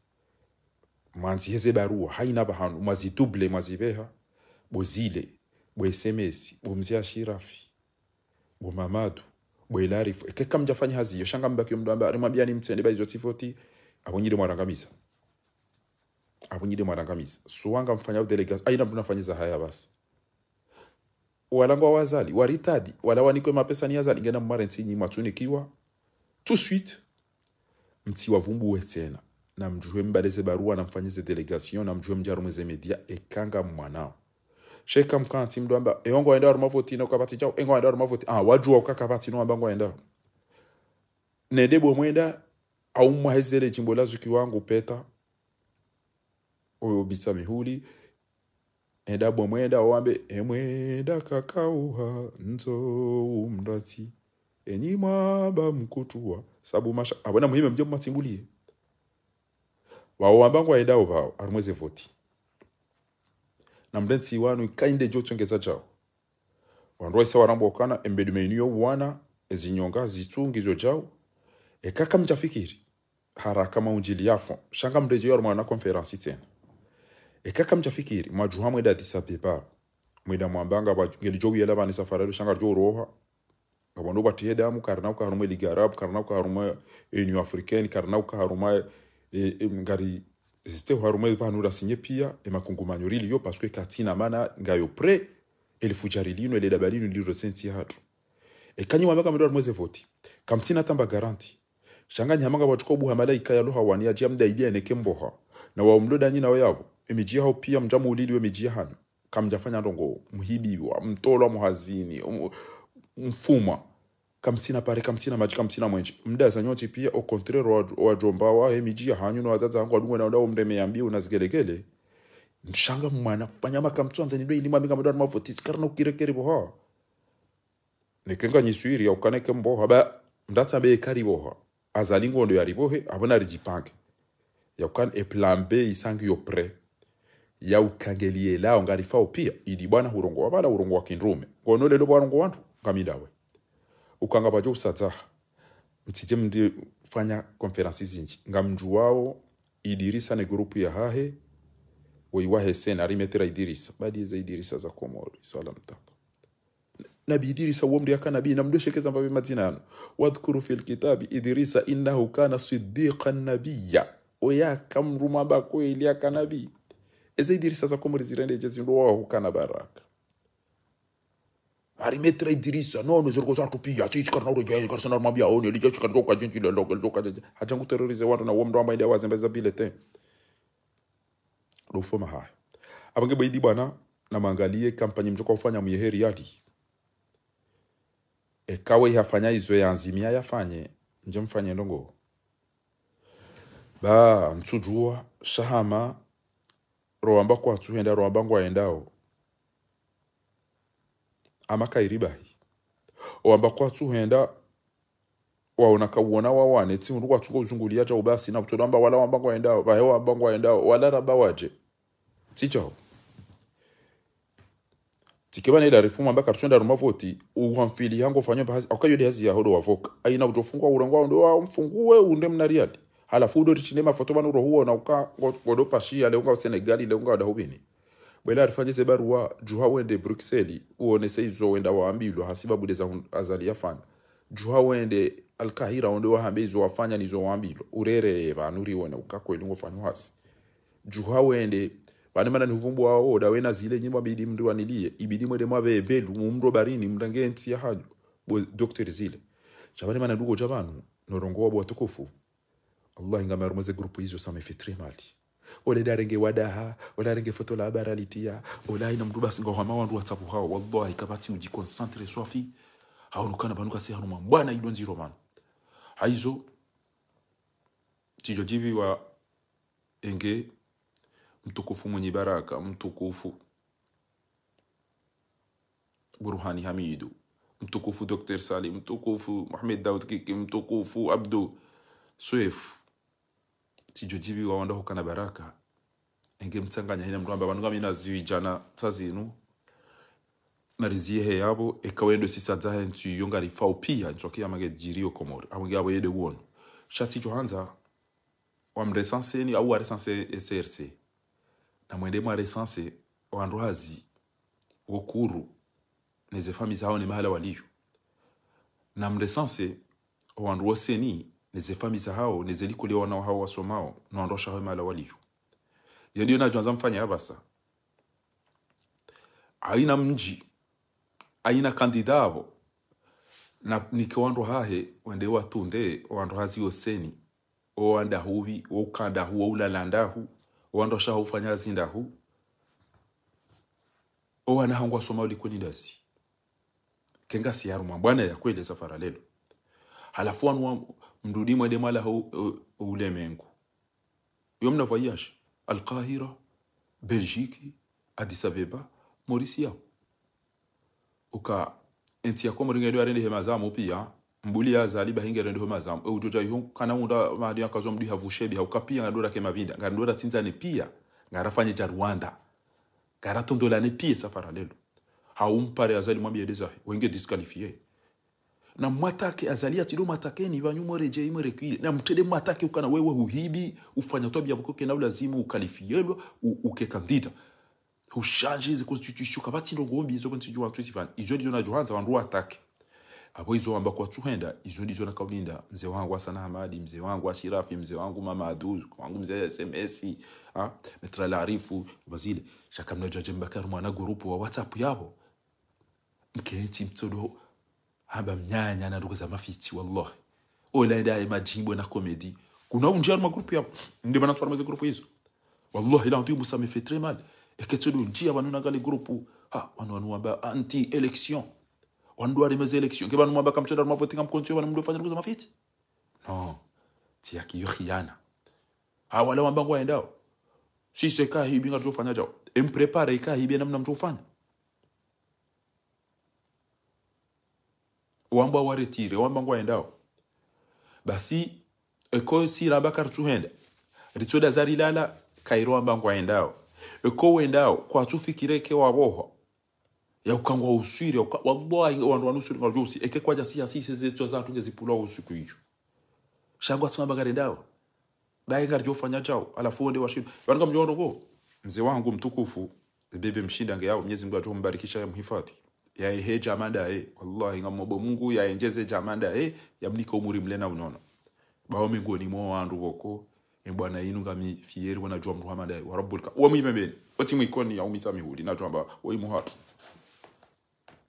mwanzieze barua haina vahanu mwazidouble mwaziveha bozile bwesemesi sms shirafi bwemamadu bwelarifu ekeka mjafanya haziyo shanga mbaki mndu ambaye alimwambia ni mtende baizo tifoti abonyide mwarangamiza abonyide mwarangamiza suwanga mfanya delegation aina mtu nafanyiza haya basi walangwa wazali waritadi wala wanikwe mapesa ni azali ngena mmare ntinyi mwatunikiwa tout suite mti wa vumbu wetena na mjue mbadeze barua na mfanyize delegation na mjue mjarumweze media ekanga mwanao sheka mkanti mndu amba eongo waenda uri mavoti ina ukapati chao engo waenda uri mavoti ah wajua ukakapati no amba ngoenda nende bomwenda au mwahezele jimbo la zuki wangu peta oyo bisa mihuli enda bomwenda wambe emwenda kakauha nzo umrati enyi mwaba mkutua sabu masha abona muhime mjo mmatimbulie wao wambangwa endao vao arimweze voti na mrentsi wanu kainde ikainde jotsongeza jawo wandu waisa warambokana embedume iniyo wana ezinyonga zitungizo jawo ekaka mjafikiri haraka maunjili yafo shanga mrejeyo ari mwana konferansi tena ekaka mjafikiri mwajuha mweda adis abeba mweda mwambanga jo ngelijowiyela vane safarero shanga jo roha joroha ngabona ubatihedamu karina ukaharuma eligarabu karina ukaharuma enyu eh, africaine karina ukaharuma eh, eh, ngari ziste hwarume pa nura sinye pia emakungumanyo riliyo paswe katina mana ngayo pre elifujarilino eledabalino liro senti hatu ekanyi wamaka mdo mweze voti kamtina tamba garanti shanga nyamanga wachuko buha malaika ya loha wani ajia mda idia eneke mboha na wa umloda nyina wayabo emijia hao pia mjamu ulili wemijia hanyo kamjafanya rongo mhibiwa mtolo muhazini um, mfuma kamtsina pare kamtsina maji kamtsina mwenje mdaza nyoti pia au okontrero wajomba wahe miji ya hanyu na wazaza wangu wadungwe na udao mreme yambia unazigelegele mshanga mwana fanya kufanya makamtswanza nidwe ilima minga madwara mavotisi karna kirekere boha nekenga nyiswiri ya ukaneke mboha ba ndata be kari boha azalingo ndo yari bohe abona ri jipanke ya ukan e b isangi yo pre ya ukangelie lao ngarifa pia ili bwana hurongo wa bala hurongo wa kindrume ngonole lo bwarongo wantu kamidawe ukanga pacho usadzaha mtsite mndifanya konferansi zinji nga mndu wao idirisa ne grupu ya hahe weiwahe sen arimetera idirisa badiza idirisa za komoro isala mtaka nabi idirisa uwo na mndu namdoshekeza mbabe mazina yano wadhkuru fi lkitabi idirisa innahu kana sidiqan nabiya oya kamruma bakweli akanabi eza idirisa za komoro zirendeje zindu waho kana baraka arimetra idirisa no anaweza kuwa santu ya chichi kana uri jaya kana sana mabia oni lije chika ndoka jinji le ndoka ndoka jaja hata nguterorize watu na wamdo ambaye dawa zembeza bilete rufoma haya abange baidi bwana na maangalie kampanyi mchoko ufanya muyeheri yali ekawe ihafanya izo yanzimia yafanye nje mfanye ndongo ba mtsujua shahama roamba kwatsuhenda roamba ngwaendao amaka iribahi owamba henda waona kawona wawane tsindu kwatsuka uzungulia ta ubasi na kutoda amba wala wamba kwaendao vahe wamba kwaendao wala raba waje tsichaho tikiwa na ile mamba ambayo katushinda roma voti uhamfili hango fanywa basi akayo de hazi ya hodo wavoka aina utofungwa urangwa ndo wa mfungue unde mna real halafu ndo tichinde mafoto bana roho na uka godopashi pashi ale unga senegali le unga dahubini bwela arifanyise barua juha wende bruxelles uone seizo wenda waambilwa hasibabu deza azali yafanya juha wende alkahira onde wahambe izo wafanya nizo waambilwa urereye vanu riwone ukakweli ngofanya hasi juha wende vane mana nihuvumbu wao oda wena zile nyimbo bidi mndu wanilie ibidi mwede belu mumro barini mndangenti ya haju bo doktor zile chavane mana ndugo jabanu norongo norongowa bwatukufu allah ingamarumeze grupu izo samefitri mali oledalenge wadaha olalenge fotola bara litia olaina mndu basi ngahama wandu watsapu hawo wallahi kapati ujikonsantre swafi haonukana banuka se hanuma bwana ido nziro man haizo chijo jivi wa enge mtukufu mwenye baraka mtukufu buruhani hamidu mtukufu dr salim mtukufu muhamed daud kiki mtukufu abdu swif tijo jibi wa wanda hukana baraka enge mtsanganya hina mtu ambaba nunga mina ziwi jana tazinu narizie he yabo ekawendo sisadza he ntu yonga rifa upia nchoki amage jirio komori amage abo yede wono shati johanza wa mresanse ni au aresanse SRC na mwende mwaresanse wandwazi wokuru neze fami zao ni mahala waliyo na mresanse wa wandu ni neze fami za hao nezeli kulewa wana hao wasomao naondosha hao mala waliyo yandiyo najo anza mfanya abasa aina mji aina kandidavo na nikiwandu hahe wende watunde wandu hazi oseni o o huvi kanda hu hu owandahuvi woukandahu woulalandahu owandosha houfanya azindahu owanahangu asoma ulikweni dasi kenga siyaru mwambwana yakwele safara lelo halafu wanu mdudi ho ule mengu yo mna voyage al qahira belgique addis abeba mauricia uka entia enti yako mringedo arende hema zamu pia mbuli ya zali bahinga rende hema zamu eu eh, tuta yon kana unda mahali yakazo mdi havushebi haukapia ngadora kema vinda ngadora tinzani pia ngarafanye ja Rwanda ngaratondolane pia safara lelo haumpare azali mwambie dezahi wenge disqualifier na mwatake azali atilo matakeni vanyuma reje imwe rekwile na mtede mwatake ukana wewe uhibi ufanya tobi ya bukoke na ulazimu ukalifielwa uke kandida ushaje izi constitution kabati ndo ngombi izo kwenye tujuwa tuisi pan izo ndizo na johanza wandu atake abo izo amba kwa tuhenda izo ndizo na kaulinda mzee wangu Hassan Hamadi mze wangu Ashirafi mze wangu Mama Adu wangu mzee SMS ah metra laarifu bazile shakamna jaje mbakar mwana grupu wa WhatsApp yabo mkenti mtodo hamba mnyanya na ndugu za mafiti wallahi olaenda ya majimbo na komedi kuna unjia ma groupe yapo ndi bana twara maze groupe hizo wallahi la ndibu ça me fait très mal et que tu unjia bana ngale wanu ha wananuamba anti election wandwari maze election ke bana mwamba kamchenda mavoti kamkonsi bana mndu fanya ndugu za mafiti no tia ki yohiana ha wale wambangu waendao sisi kaa hibi ngatofanya jao emprepare kaa hibi namna mtofanya wamba waretire wamba ngwaendao basi eko si siramba karituhenda ritsoda lala kairo wamba ngwaendao eko wendao kwatufikire ke waboha ya ukangwa uswire uka, wallahi wandu wanusuri ngajusi eke kwa kwaja si asisi zetu za tunge zipulwa usiku hiyo shangwa tsamba garendao dai garjofanya chao alafu onde washindo wanka mjondo ko mze wangu mtukufu bebe mshinda ngeyao mwenyezi Mungu ya mhifadhi yaehe jamanda e wallahi ngamobo mungu yaenjeze jamanda e yamnika umuri mlena unono bawo mingoni mo wandu voko embwana inu ngami fiyeri wana jwa mru hamanda e warabulka wamuyimembeni oti mwikoni ya umita mihuli na jwamba imu hatu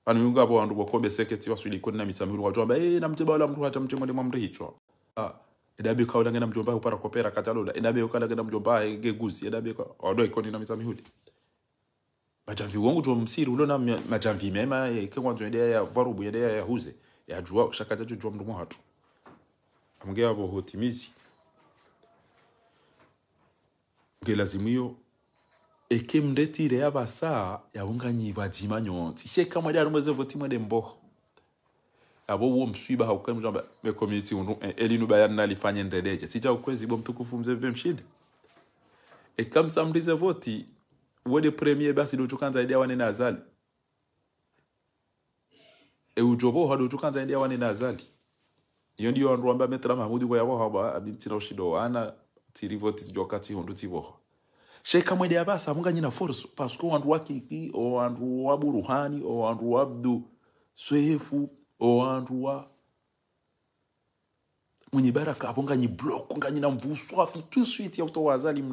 anu mungu abo wandu bokombe seketi wasulikoni na mita mihuli wajwamba e namteba wala mru hata mtengone mwa mru hichwa ah edabe kaulangena mjomba upara kopera katalola edabe ukalangena mjomba ngeguzi edabe kwa wadoikoni na mita mihuli bajanvi wangu jo msiri ulona majanvi mema kekwanzo yede ya varubu yede ya huze ya jua shaka jo jua mdomo hatu amge abo hotimizi nge lazimu yo eke mdetire ya basa ya unganyi badima nyonti sheka mwade arumweze voti mwade mboho abo uwo ba haukwe mjamba me community unu e, elinu bayani nalifanye ndedeje sija ukwezi bo mtukufu mzee bemshide ekamsamlize voti wede premier basi dotukanza idea wanena azali eujoboha dotukanza idea wanena azali iyo ndiyo andu amba metra mahmudi kwa yaboha ba abintira ushido ana tirivo tijokati hundu tiboha sheka mwede abasa munga nyina force pasko wandu wakiki o wandu wa buruhani o wandu wa abdu swefu o wandu wa mwenye baraka abonga nyi block nganyina mvuswa fitu suite ya utowazali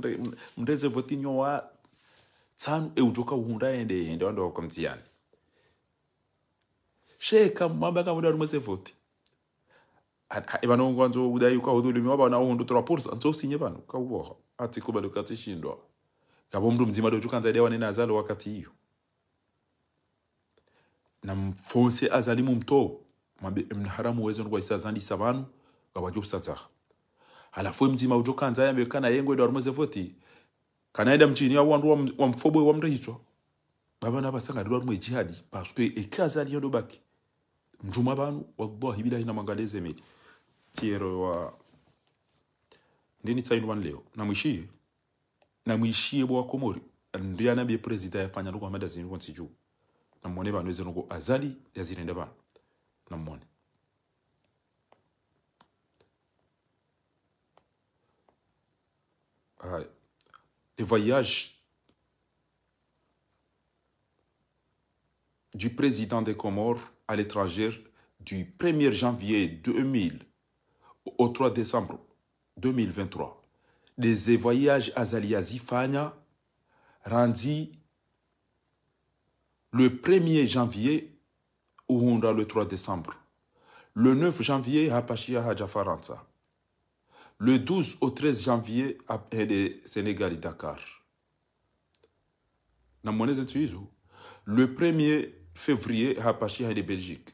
mndeze votinyo wa tsanu eutoka hunda ende ende wanda wakamtiyani sheka mamba kamudi ari mwesevhoti vanongo anzo udai ukahudhulumiwa vana uhondo tora porisa anzo usinye vanhu kauvoha atikubali ukatsishindwa mdu mzima do docho kanza idewa nenazalo wakati iyo na mfose azali mumto mnaharamu wezo nguwa isa zandi sabanu kwa wajubu kusatsaha halafu mzima mdzima mbeka na yambekana yengo idwa foti kana aida mchini ya wandu wa mfobwe wa mtahitwa baba na basanga ndo rumwe jihadi parce que ekaza aliyo baki mjuma banu wallahi billahi ina mangaleze me tiero wa ndini tsaini wan leo na mwishie na mwishie bwa komori ndo ya nabi president ya fanya ndo amada zinu kwansi juu na mwone banu weze ngo azali ya zirende banu na mwone haya Les voyages du président des Comores à l'étranger du 1er janvier 2000 au 3 décembre 2023. Les voyages Azali Fagna rendit le 1er janvier ou le 3 décembre. Le 9 janvier, Hapashia Hajafaransa le 12 au 13 janvier à eh, Sénégal Dakar le 1er février de des Belgique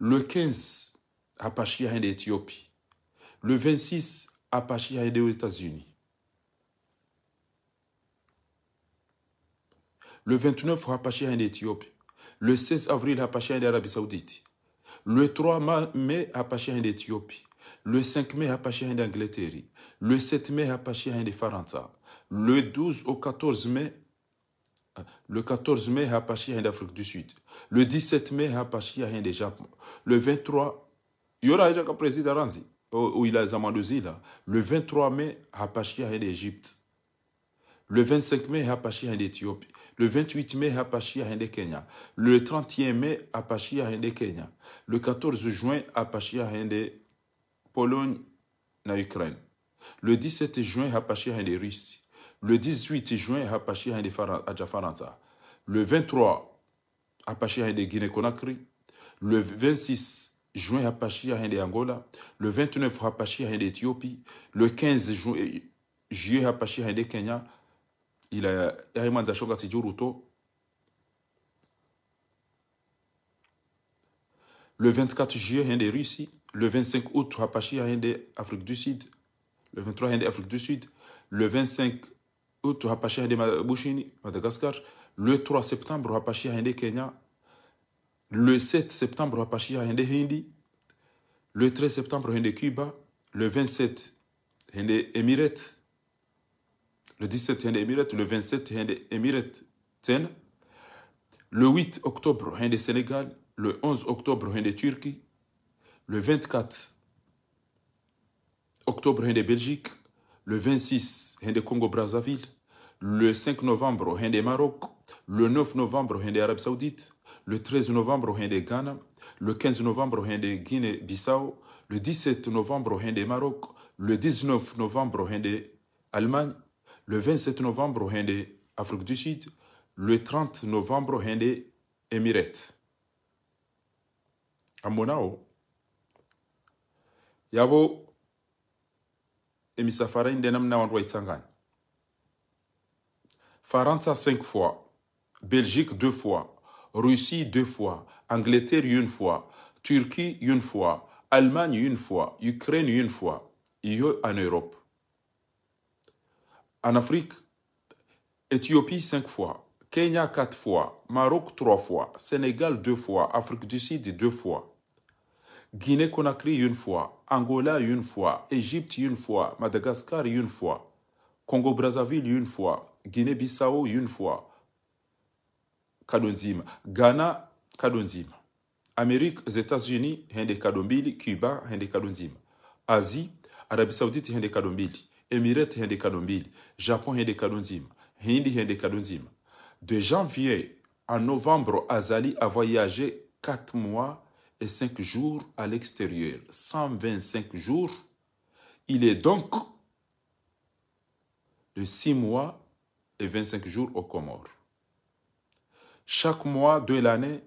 le 15 a des Éthiopie le 26 à a aux États-Unis le 29 a des Éthiopie le 16 avril a des Arabie Saoudite le 3 mai a un Éthiopie le 5 mai, Apache Hindi d'Angleterre, Le 7 mai, Apache de France. Le 12 au 14 mai, euh, le 14 mai, Apache Hindi d'Afrique du Sud. Le 17 mai, Apache de Japon. Le 23, il y aura déjà un président Ranzi, où il a là. Le 23 mai, Apache Hindi Égypte. Le 25 mai, Apache Hindi Éthiopie. Le 28 mai, Apache de Kenya. Le 31 mai, Apache de Kenya. Le 14 juin, Apache de Pologne na Ukraine. Le 17 juin un des Russie. Le 18 juin hapashi hande Adjafaranta. Le 23 un des Guinée-Conakry. Le 26 juin un des Angola. Le 29 un des Éthiopie. Le 15 juin juillet un des Kenya. Il a Yahimanza à Juruto. Le 24 juillet des Russie. Le 25 août, Hapashi Afrique du Sud. Le 23 Allende, Afrique du Sud. Le 25 août, Hapashi l'Afrique Madagascar. Le 3 septembre, Hapashi Allende, Kenya. Le 7 septembre, l'Afrique du Hindi. Le 13 septembre, Cuba. Le 27, du Émirats. Le 17, du Émirats. Le 27, Allende, Émirats. Le 8 octobre, Allende, Sénégal. Le 11 octobre, Allende, Turquie le 24 octobre de Belgique, le 26 de Congo Brazzaville, le 5 novembre hen de Maroc, le 9 novembre au de Saoudite, le 13 novembre hen de Ghana, le 15 novembre Guinée-Bissau, le 17 novembre hen de Maroc, le 19 novembre au Allemagne, le 27 novembre de Afrique du Sud, le 30 novembre hen des Émirats. À Monao, yabo emisafara nam nawan waitsangani France cinq fois, Belgique deux fois, Russie deux fois, Angleterre une fois, Turquie une fois, Allemagne une fois, Ukraine une fois, IE en Europe. En Afrique, Éthiopie cinq fois, Kenya quatre fois, Maroc trois fois, Sénégal deux fois, Afrique du Sud deux fois, Guinée-Conakry une fois, Angola une fois, Égypte une fois, Madagascar une fois, Congo-Brazzaville une fois, Guinée-Bissau une fois, Ghana, Kadonzima, Amérique, États-Unis, Cuba, Hende Asie, Arabie Saoudite, Hende Kadombili, Émirats, Japon, Hende Hindi, Hende De janvier à novembre, Azali a voyagé quatre mois et 5 jours à l'extérieur. 125 jours. Il est donc de 6 mois et 25 jours aux Comores. Chaque mois de l'année,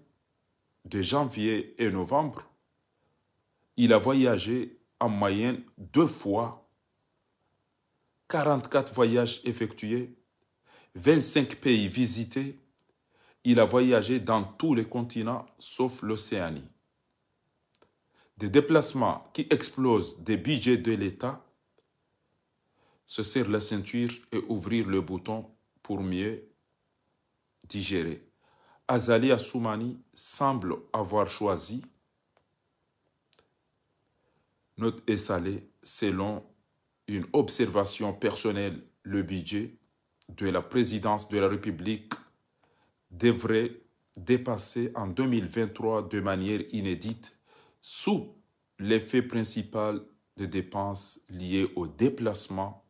de janvier et novembre, il a voyagé en moyenne deux fois. 44 voyages effectués, 25 pays visités. Il a voyagé dans tous les continents sauf l'Océanie des déplacements qui explosent des budgets de l'État, se serre la ceinture et ouvrir le bouton pour mieux digérer. Azali Assoumani semble avoir choisi notre S.A.L.E. selon une observation personnelle le budget de la présidence de la République devrait dépasser en 2023 de manière inédite sous l'effet principal de dépenses liées au déplacement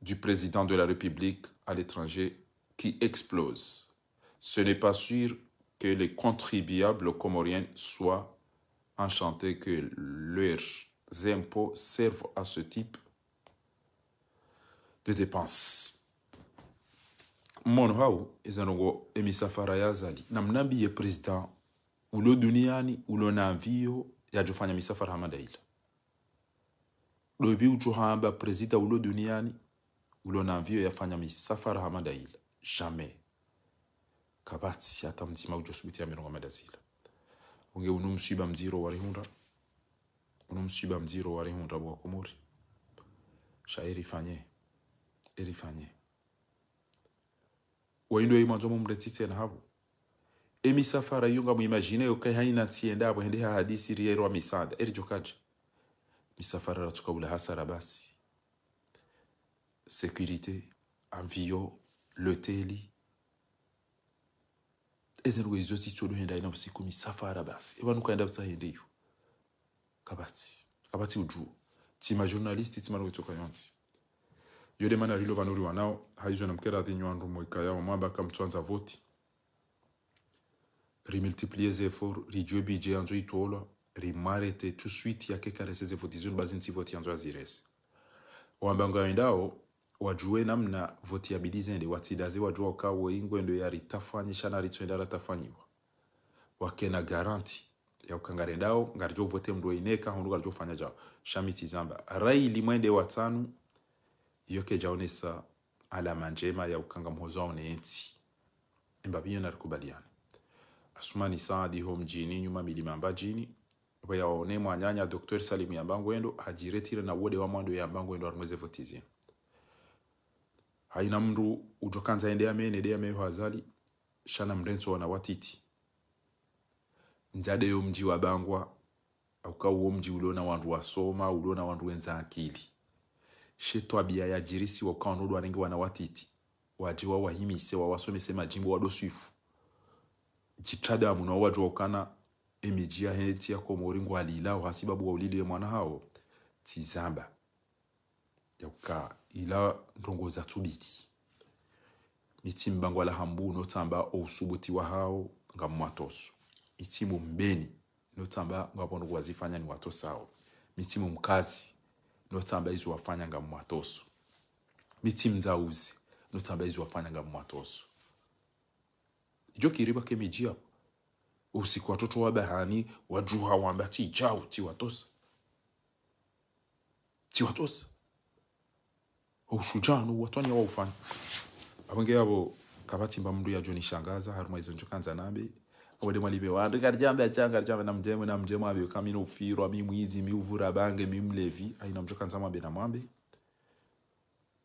du président de la République à l'étranger qui explose. Ce n'est pas sûr que les contribuables comoriens soient enchantés que leurs impôts servent à ce type de dépenses. Mon emisa faraya zali président ulio duniani ulio ulona mviyo yajofanya misafara hamadaila dobi uchohamba prezida ulio duniani ulio ulona mviyo yafanya misafara hamadaila jamais kabatsi hata mzima ya mirongo madazila unge unumsiba mziro wa warihunda unumsiba mziro wa rihunda bwa kumuri shairi fanye erifanye waindo imwanzo na habo emisafara yunga mwimajineyo kai haina tsienda apo hendeha hadisi riyerwa misada erijokaje misafara ratukawula hasara basi securité envio loteli ezenugo izo tsitsodo henda ina usiku misafara basi evanu hende vutsahendeyo kabati kabati ujuo tima journaliste timano kutoka yonti yode mana rilo vanuriwa nao haizo mkera adhinyo andu moika yao mwamba akamtwanza voti rimultiplie zeforo ry dioebidje anzo itoolo ry marete tusuiti yake karese zevotizo bazinsi voti anzo azirese wambango yaendao wajue namna voti yabidizende watsidaze wajua ukawo ingwendo yaritafanyisha na ritsoenda ratafanyiwa wakena garanti yaukangarendao ngarijo vote mndu ineka hundu ngarijo fanya jao shamiti zamba rai limwende watanu yoke jaonesa alama njema ya ukanga mhozo aone enti embabiyo narikubaliana asumani saadi ho mjini nyuma milima mba jini vayaone mwanyanya dr salimu yamba ngwendo hajiretire na wode wa mwando yamba ngwendo armweze votizi haina mndu ujokanza ende ya mene de meho azali shana mrenso wana watiti njade yo mji wa bangwa auka uo mji uliona wandu wasoma uliona wandu wenza akili shetwabia ya jirisi wakaonodwa rengi wana watiti waje wawahimise wawasomese majimbo wadosifu chitshada muno wajokana emiji ya heti ya komori ngwalila uhasibabu wauliliwe mwana hao tizamba yakuka ila ndongoza tubili mitimba ngwala hambu notamba ousubuti wa hao nga ngammwatoso mitimu mbeni notamba ngwabona kuwazifanya ni watosao mitimu mkazi notamba izo wafanya nga ngammwatoso mitimu nzauzi notamba izo wafanya nga ngammwatoso kiriba ijjo kiribako emijiyabo usiku watoto wabahani wajuha wamba ti jau ti ijawu tiwatosa tiwatosa ushujaa nuwatwanya waufanya abonge yabo kabatimba mndu yajonishangaza haruma izo njokanza nabe obode mwalibe wa wandu karjambe achanga arjambe na mjemu na mjemu abe kamina ufirwa mi mwizi mi uvura bange mi mlevi aina mjokanza mwabe na mwambe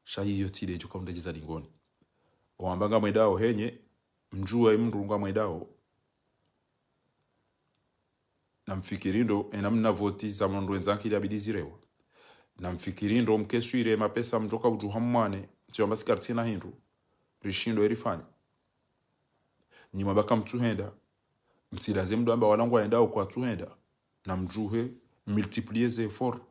shayi yotile tile njoka mndejiza lingoni wambanga mwenda wa henye mjue mndunga mwedawo namfikirindo enamna eh, voti za mwandu wenzanke iliabidizirewa mkesu mkeswire mapesa mjoka ujuha mmwane mtiwamba sikartina hindu rishindo erifanya nyima baka mtuhenda mtsidaze mndu amba walangu aendao kwa tuhenda na mjuhe multiplie ze effort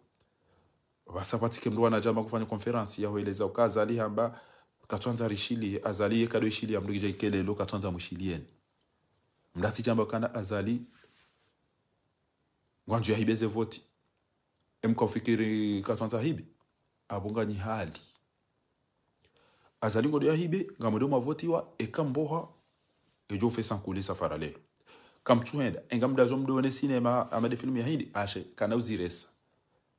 vasapatike mndu wanajama kufanya konferansi yahoeleza ukazali hamba katwanza rishili azali yekado ishili ya mndu ikelelo katswanza mwishilieni mndatsi chamba kana azali ngwanju hibeze voti emkaufikiri katwanza hibi ni hali azali ngodo yahibe ngamodo mwavotiwa ekamboha ejo fe sankule safara lelo kamtsuhenda engamdazo mdone sinema amade filmu ya hindi ashe kana uziresa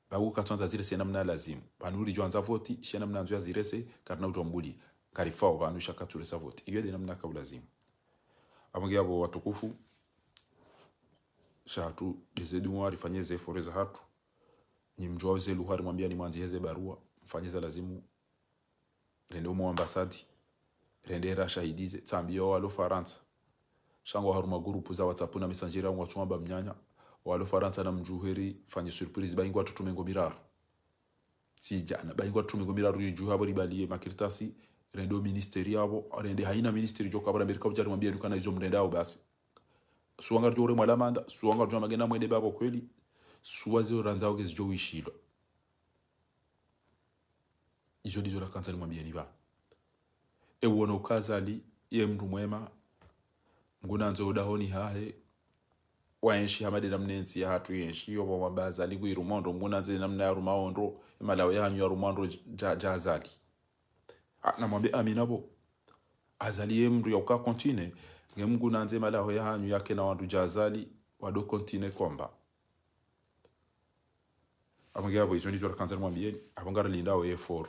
pauka tsonza zirese namna lazimu panu uri jwanza voti she namna nzwa zirese karna utwambuli karifao panu shaka turesa voti iyo de namna ka lazimu amwege abo watukufu shatu dezedu mwari fanyeze foreza hatu ni mjwaze luhari mwambia ni mwanzieze barua mfanyeza lazimu rende umo ambasadi rende rashahidize tsambia walo faransa shango haruma gurupu za whatsapp na messenger yangu watu mnyanya walo na mjuheri fanye surprise baingwa tutumengo miraru sija na baingwa tutumengo miraru yuju habo libalie makiritasi rendo ministeri yabo rende haina ministeri joka bara Amerika ujari mwambia dukana mrenda mrendao basi suwanga jore mwalamanda suwanga jwa magenda mwende babo kweli suwazi ranzao gezi jo wishilo izo ndizo la kansa limwambia ni e ewono kazali ye mtu mwema mgunanzo udahoni hahe wayenshi hamade namna ensi ya hatu yenshi yobo mabaza aligu irumondo mbuna zile namna ya rumaondo malawi yanyu ya rumondo jazali ah, namwambia amina bo azalie mndu yauka kontine ngemngu nanze malaho yanyu yake na wandu jazali wado kontine komba amwenge abo izo ndizo kanza mwambieni abongara lindao e4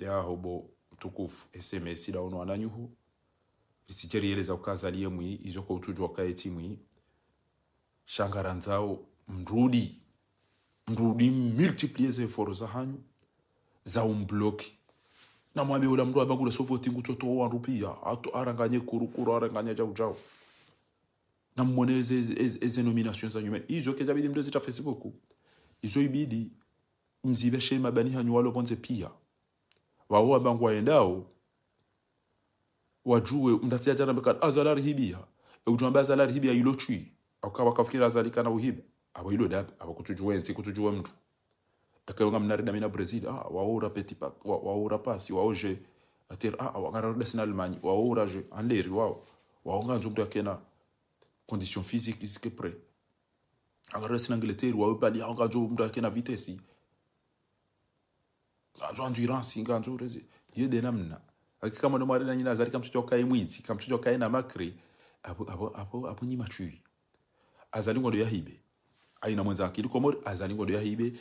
ya hobo tukufu sms ono ananyuhu yeleza ukazalie mwi izo kwa utujwa kaeti mwi shangaranzao mrudi mrudi multiplier ze zahanyu za hanyu za umbloki namwambia ula mndu abagula sofo tingu choto wa rupia atu aranganye kurukuru aranganye jau jau na eze, eze, eze nomination zanyu mene izo kezabidi mndu zita facebook izo ibidi mzibe shema bani hanyu walo bonze pia wao abangu waendao wajue mndatia jana bekad azalari hibia e ujambaza azalari hibia ilo chui akaba akafikira zalika na uhibe abailo dabe abakutujua enzi kutujua mtu akayonga mnarida mina brazil ah waura peti pa waura pasi waoje atir ah, ah wakara wakarada sina almani waura je anleri wao waonga ya kena condition physique iske pre akarada sina angleterre wao pali aonga ah, nzumtu akena vitesi azo endurance inga nzumtu rezi yede namna akikama ndo marida nyina zalika mtoto kae mwiti kamtoto kae na makri abo abo abo abo nyima chui azalingwa do yahibe aina mwenza akili komod azalingwa do yahibe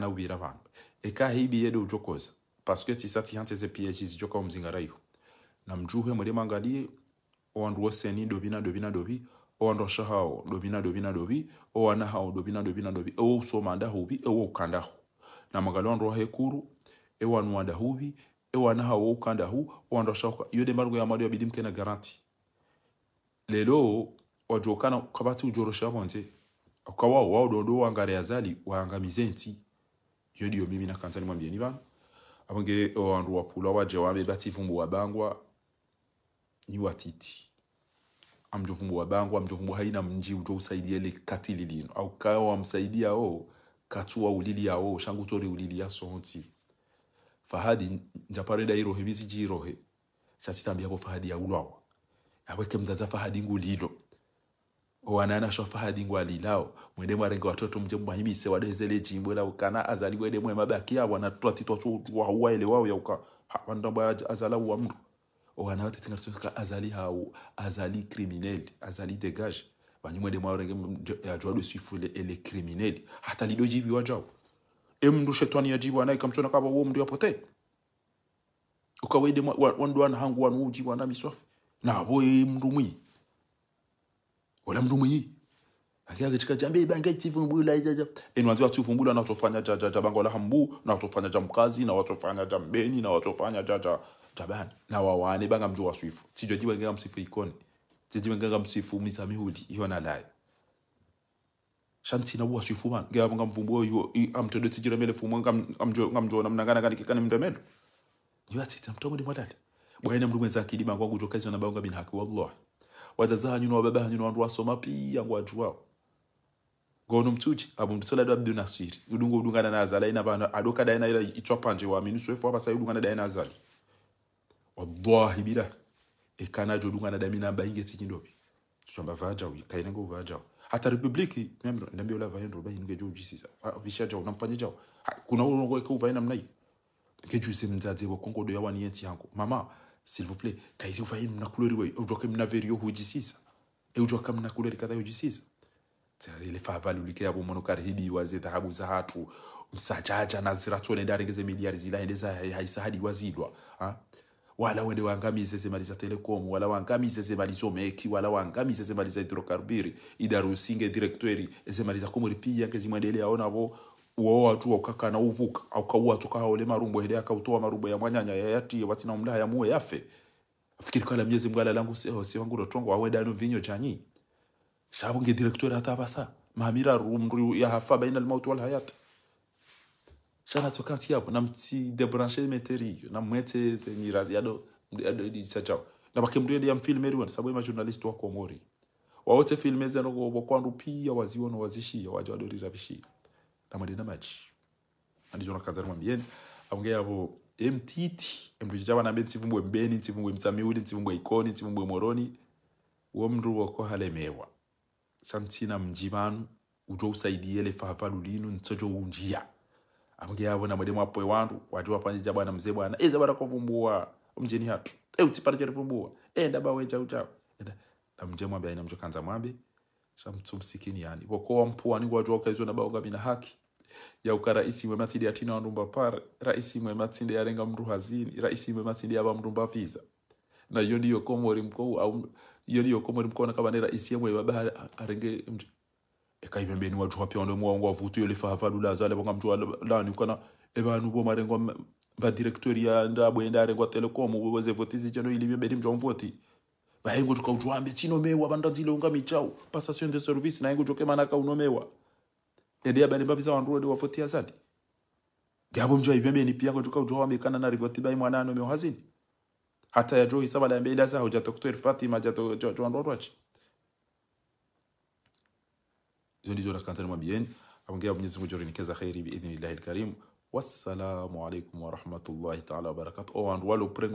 na ubira vandu eka hibe yedo ujokoza parce tisa tihanze ze phd zijoka omzinga raiho na mjuhe mwere mangalie owandu woseni dovina dovina dovi owandu washahao dovina dovina dovi owanahao dovina dovina dovi ewo usomanda huvi ewo ukandaho na mangali wandu wahekuru ewanuanda huvi ewanahao wo ukanda hu owandu washaho yode mbarugo yamali wabidi mkena garanti lelo wajokana kabati ujorosha bonze ukawa wao dodo wangare azali waangamize nti hiyo ndio mimi na kanzani mwambie ni bana abange wandu wapula waje wabe bativumbu wabangwa ni watiti amjo amjovumbu wabangwa vumbu haina mji uto usaidie le katili lino au kawa msaidia o katua ulili yao shangu tori ulili ya sonti fahadi njapare da irohe biti jirohe chatitambia hapo fahadi ya ulwawa aweke mzaza fahadi ngulilo wanana shofaha dingwa alilao mwende mwarenge watoto mje mwahimise wadezele jimbo la ukana azaliwe demu ya mabaki ya wana tulati totu wa huwa ile wao ya uka wandamba azala wa mtu wana watu tinga tuka azali hao azali criminel azali dégage banyumwe mwende mwarenge ya jwa de suifu le ele criminel hata lidoji bi wajao emndu shetani ya jibu anaye kamchona kaba wao mndu yapote ukawaide wandu wanahangu wanuji wanamiswafu na boye mndu mwii wala mtu mwenye akiwa katika jambe banga tivumbula jaja enu wanzi wativumbula na watofanya jaja jabango la hambu na watofanya jamkazi na watofanya jambeni na watofanya jaja jabani na wawane banga wa waswifu tijo jiwa ngega msifu ikoni tijo ngega msifu misamihuli hiyo na lai shanti na waswifu man gaya banga mvumbu hiyo amtodo tijira mele fumu ngamjo ngamjo namna kana kana kikani mdemelo yo atita mtomo ni mwadali bwana mrumenza akidima kwa kutoka hizo na banga bin haki wallahi wazazanyu n'ababahanyu n'abantu wasoma pia ngo watu wao ngono mtuchi abu mtusola do abdu nasiri udungo udungana na azala ina bana adoka daina ila itwa panje wa aminu swefu hapa sai udungana daina azali wallahi bila e kana jo udungana damina bainge tiki ndobi tuchamba vaja wi kaina ngo vaja hata republiki membre ndambio la vayendo ba nge jo jisi sa visha jo namfanye jo kuna urongo ko vayina mnai ke juse mzadze wa kongo do wani yenti yangu mama s'il vous plaît kairi uvaye mnakulori we ujoke mnaveri yo hujisisa e ujoka mnakulori kadha hujisisa tsarele fa valulike yabo mono kar hibi waze dhahabu za hatu msajaja na ziratone darengeze miliari zilaendeza haisahadi wazidwa ha? wala wende wangamize zemali za telekom wala wangamize zemali zomeki wala wangamize zemali za hidrokarbiri idarusinge direktori zemali za kumuripiyange zimwendelea onavo uwo watu ukaka na uvuka aukaua tukaha ole marumbo hele akautoa marumbo ya mwanyanya yayatiye watina umlaha yamuwe yafe afikiri kala myezi mgala langu seho si wangu rotongo aweda no vinyo chanyi shabunge director hata basa mahamira rumru ya hafa baina almaut wal hayat shana tokanti yapo na mti debranche meteri na mwete zenyira yado yado disachao na bakemdwele ya mfilmeri wana sabu ya journalist wa mori waote filmezi anogo bokwandu pia waziwono wazishi wazishia wajwadori rabishia namwende n'amagi andi jona kaza rimwe miyeni amubwira yabo emtiti emtiti abana be ntsivumbwe mbeni ntsivumbwe mtsamiuli ntsivumbwe ikoni ntsivumbwe moroni uwo mndu woko halemewa santsina mji vanu uto usaidie le fahafalu linu ntsoto unjia amge yavo na mwede mwapoe wandu watu wafanye ja na mzee bwana eza bara kovumbua mjeni hatu e utipata cha kuvumbua e ndaba we chau na mje mwambe aina mcho kanza mwambe shamtsumsikini yani wako wampua ni watu wakaizwa na baoga mina haki yauka raisi mwe matsindi tina wanumba par raisi mwe matsindi renga mndu hazini raisi mwe matsindi ya mndumba visa na iyo ndiyo komori mkou au iyo ndiyo komori na kama nera isi yemwe baba arenge ekaibembeni watu wapya mwa mwangu wavutu yoli fahafalu la zale bonga mtu lani kana ebanu bo marengo ba direktori ya nda bwenda arengwa telekom uweze votisi chano ili bembeni mjwa mvoti ba hengu bahengo ambe chino mewa banda zile unga michau pasasyon de service na hengu joke manaka unomewa ndi abane babisa wanrua ndi wafotia zati gabo mjwa ibembe ni piango tuka kutoka wa mekana na rivoti bai mwana no mehazini hata ya joi sabala mbe ila saho jato kutoa fatima jato jato wandu wachi hizo ndizo nakantani mwambieni aongea Mwenyezi Mungu jorinikeza khairi bi lahi lkarimu wassalamu alaikum warahmatullahi taala wabarakatuh o wandu waloprenga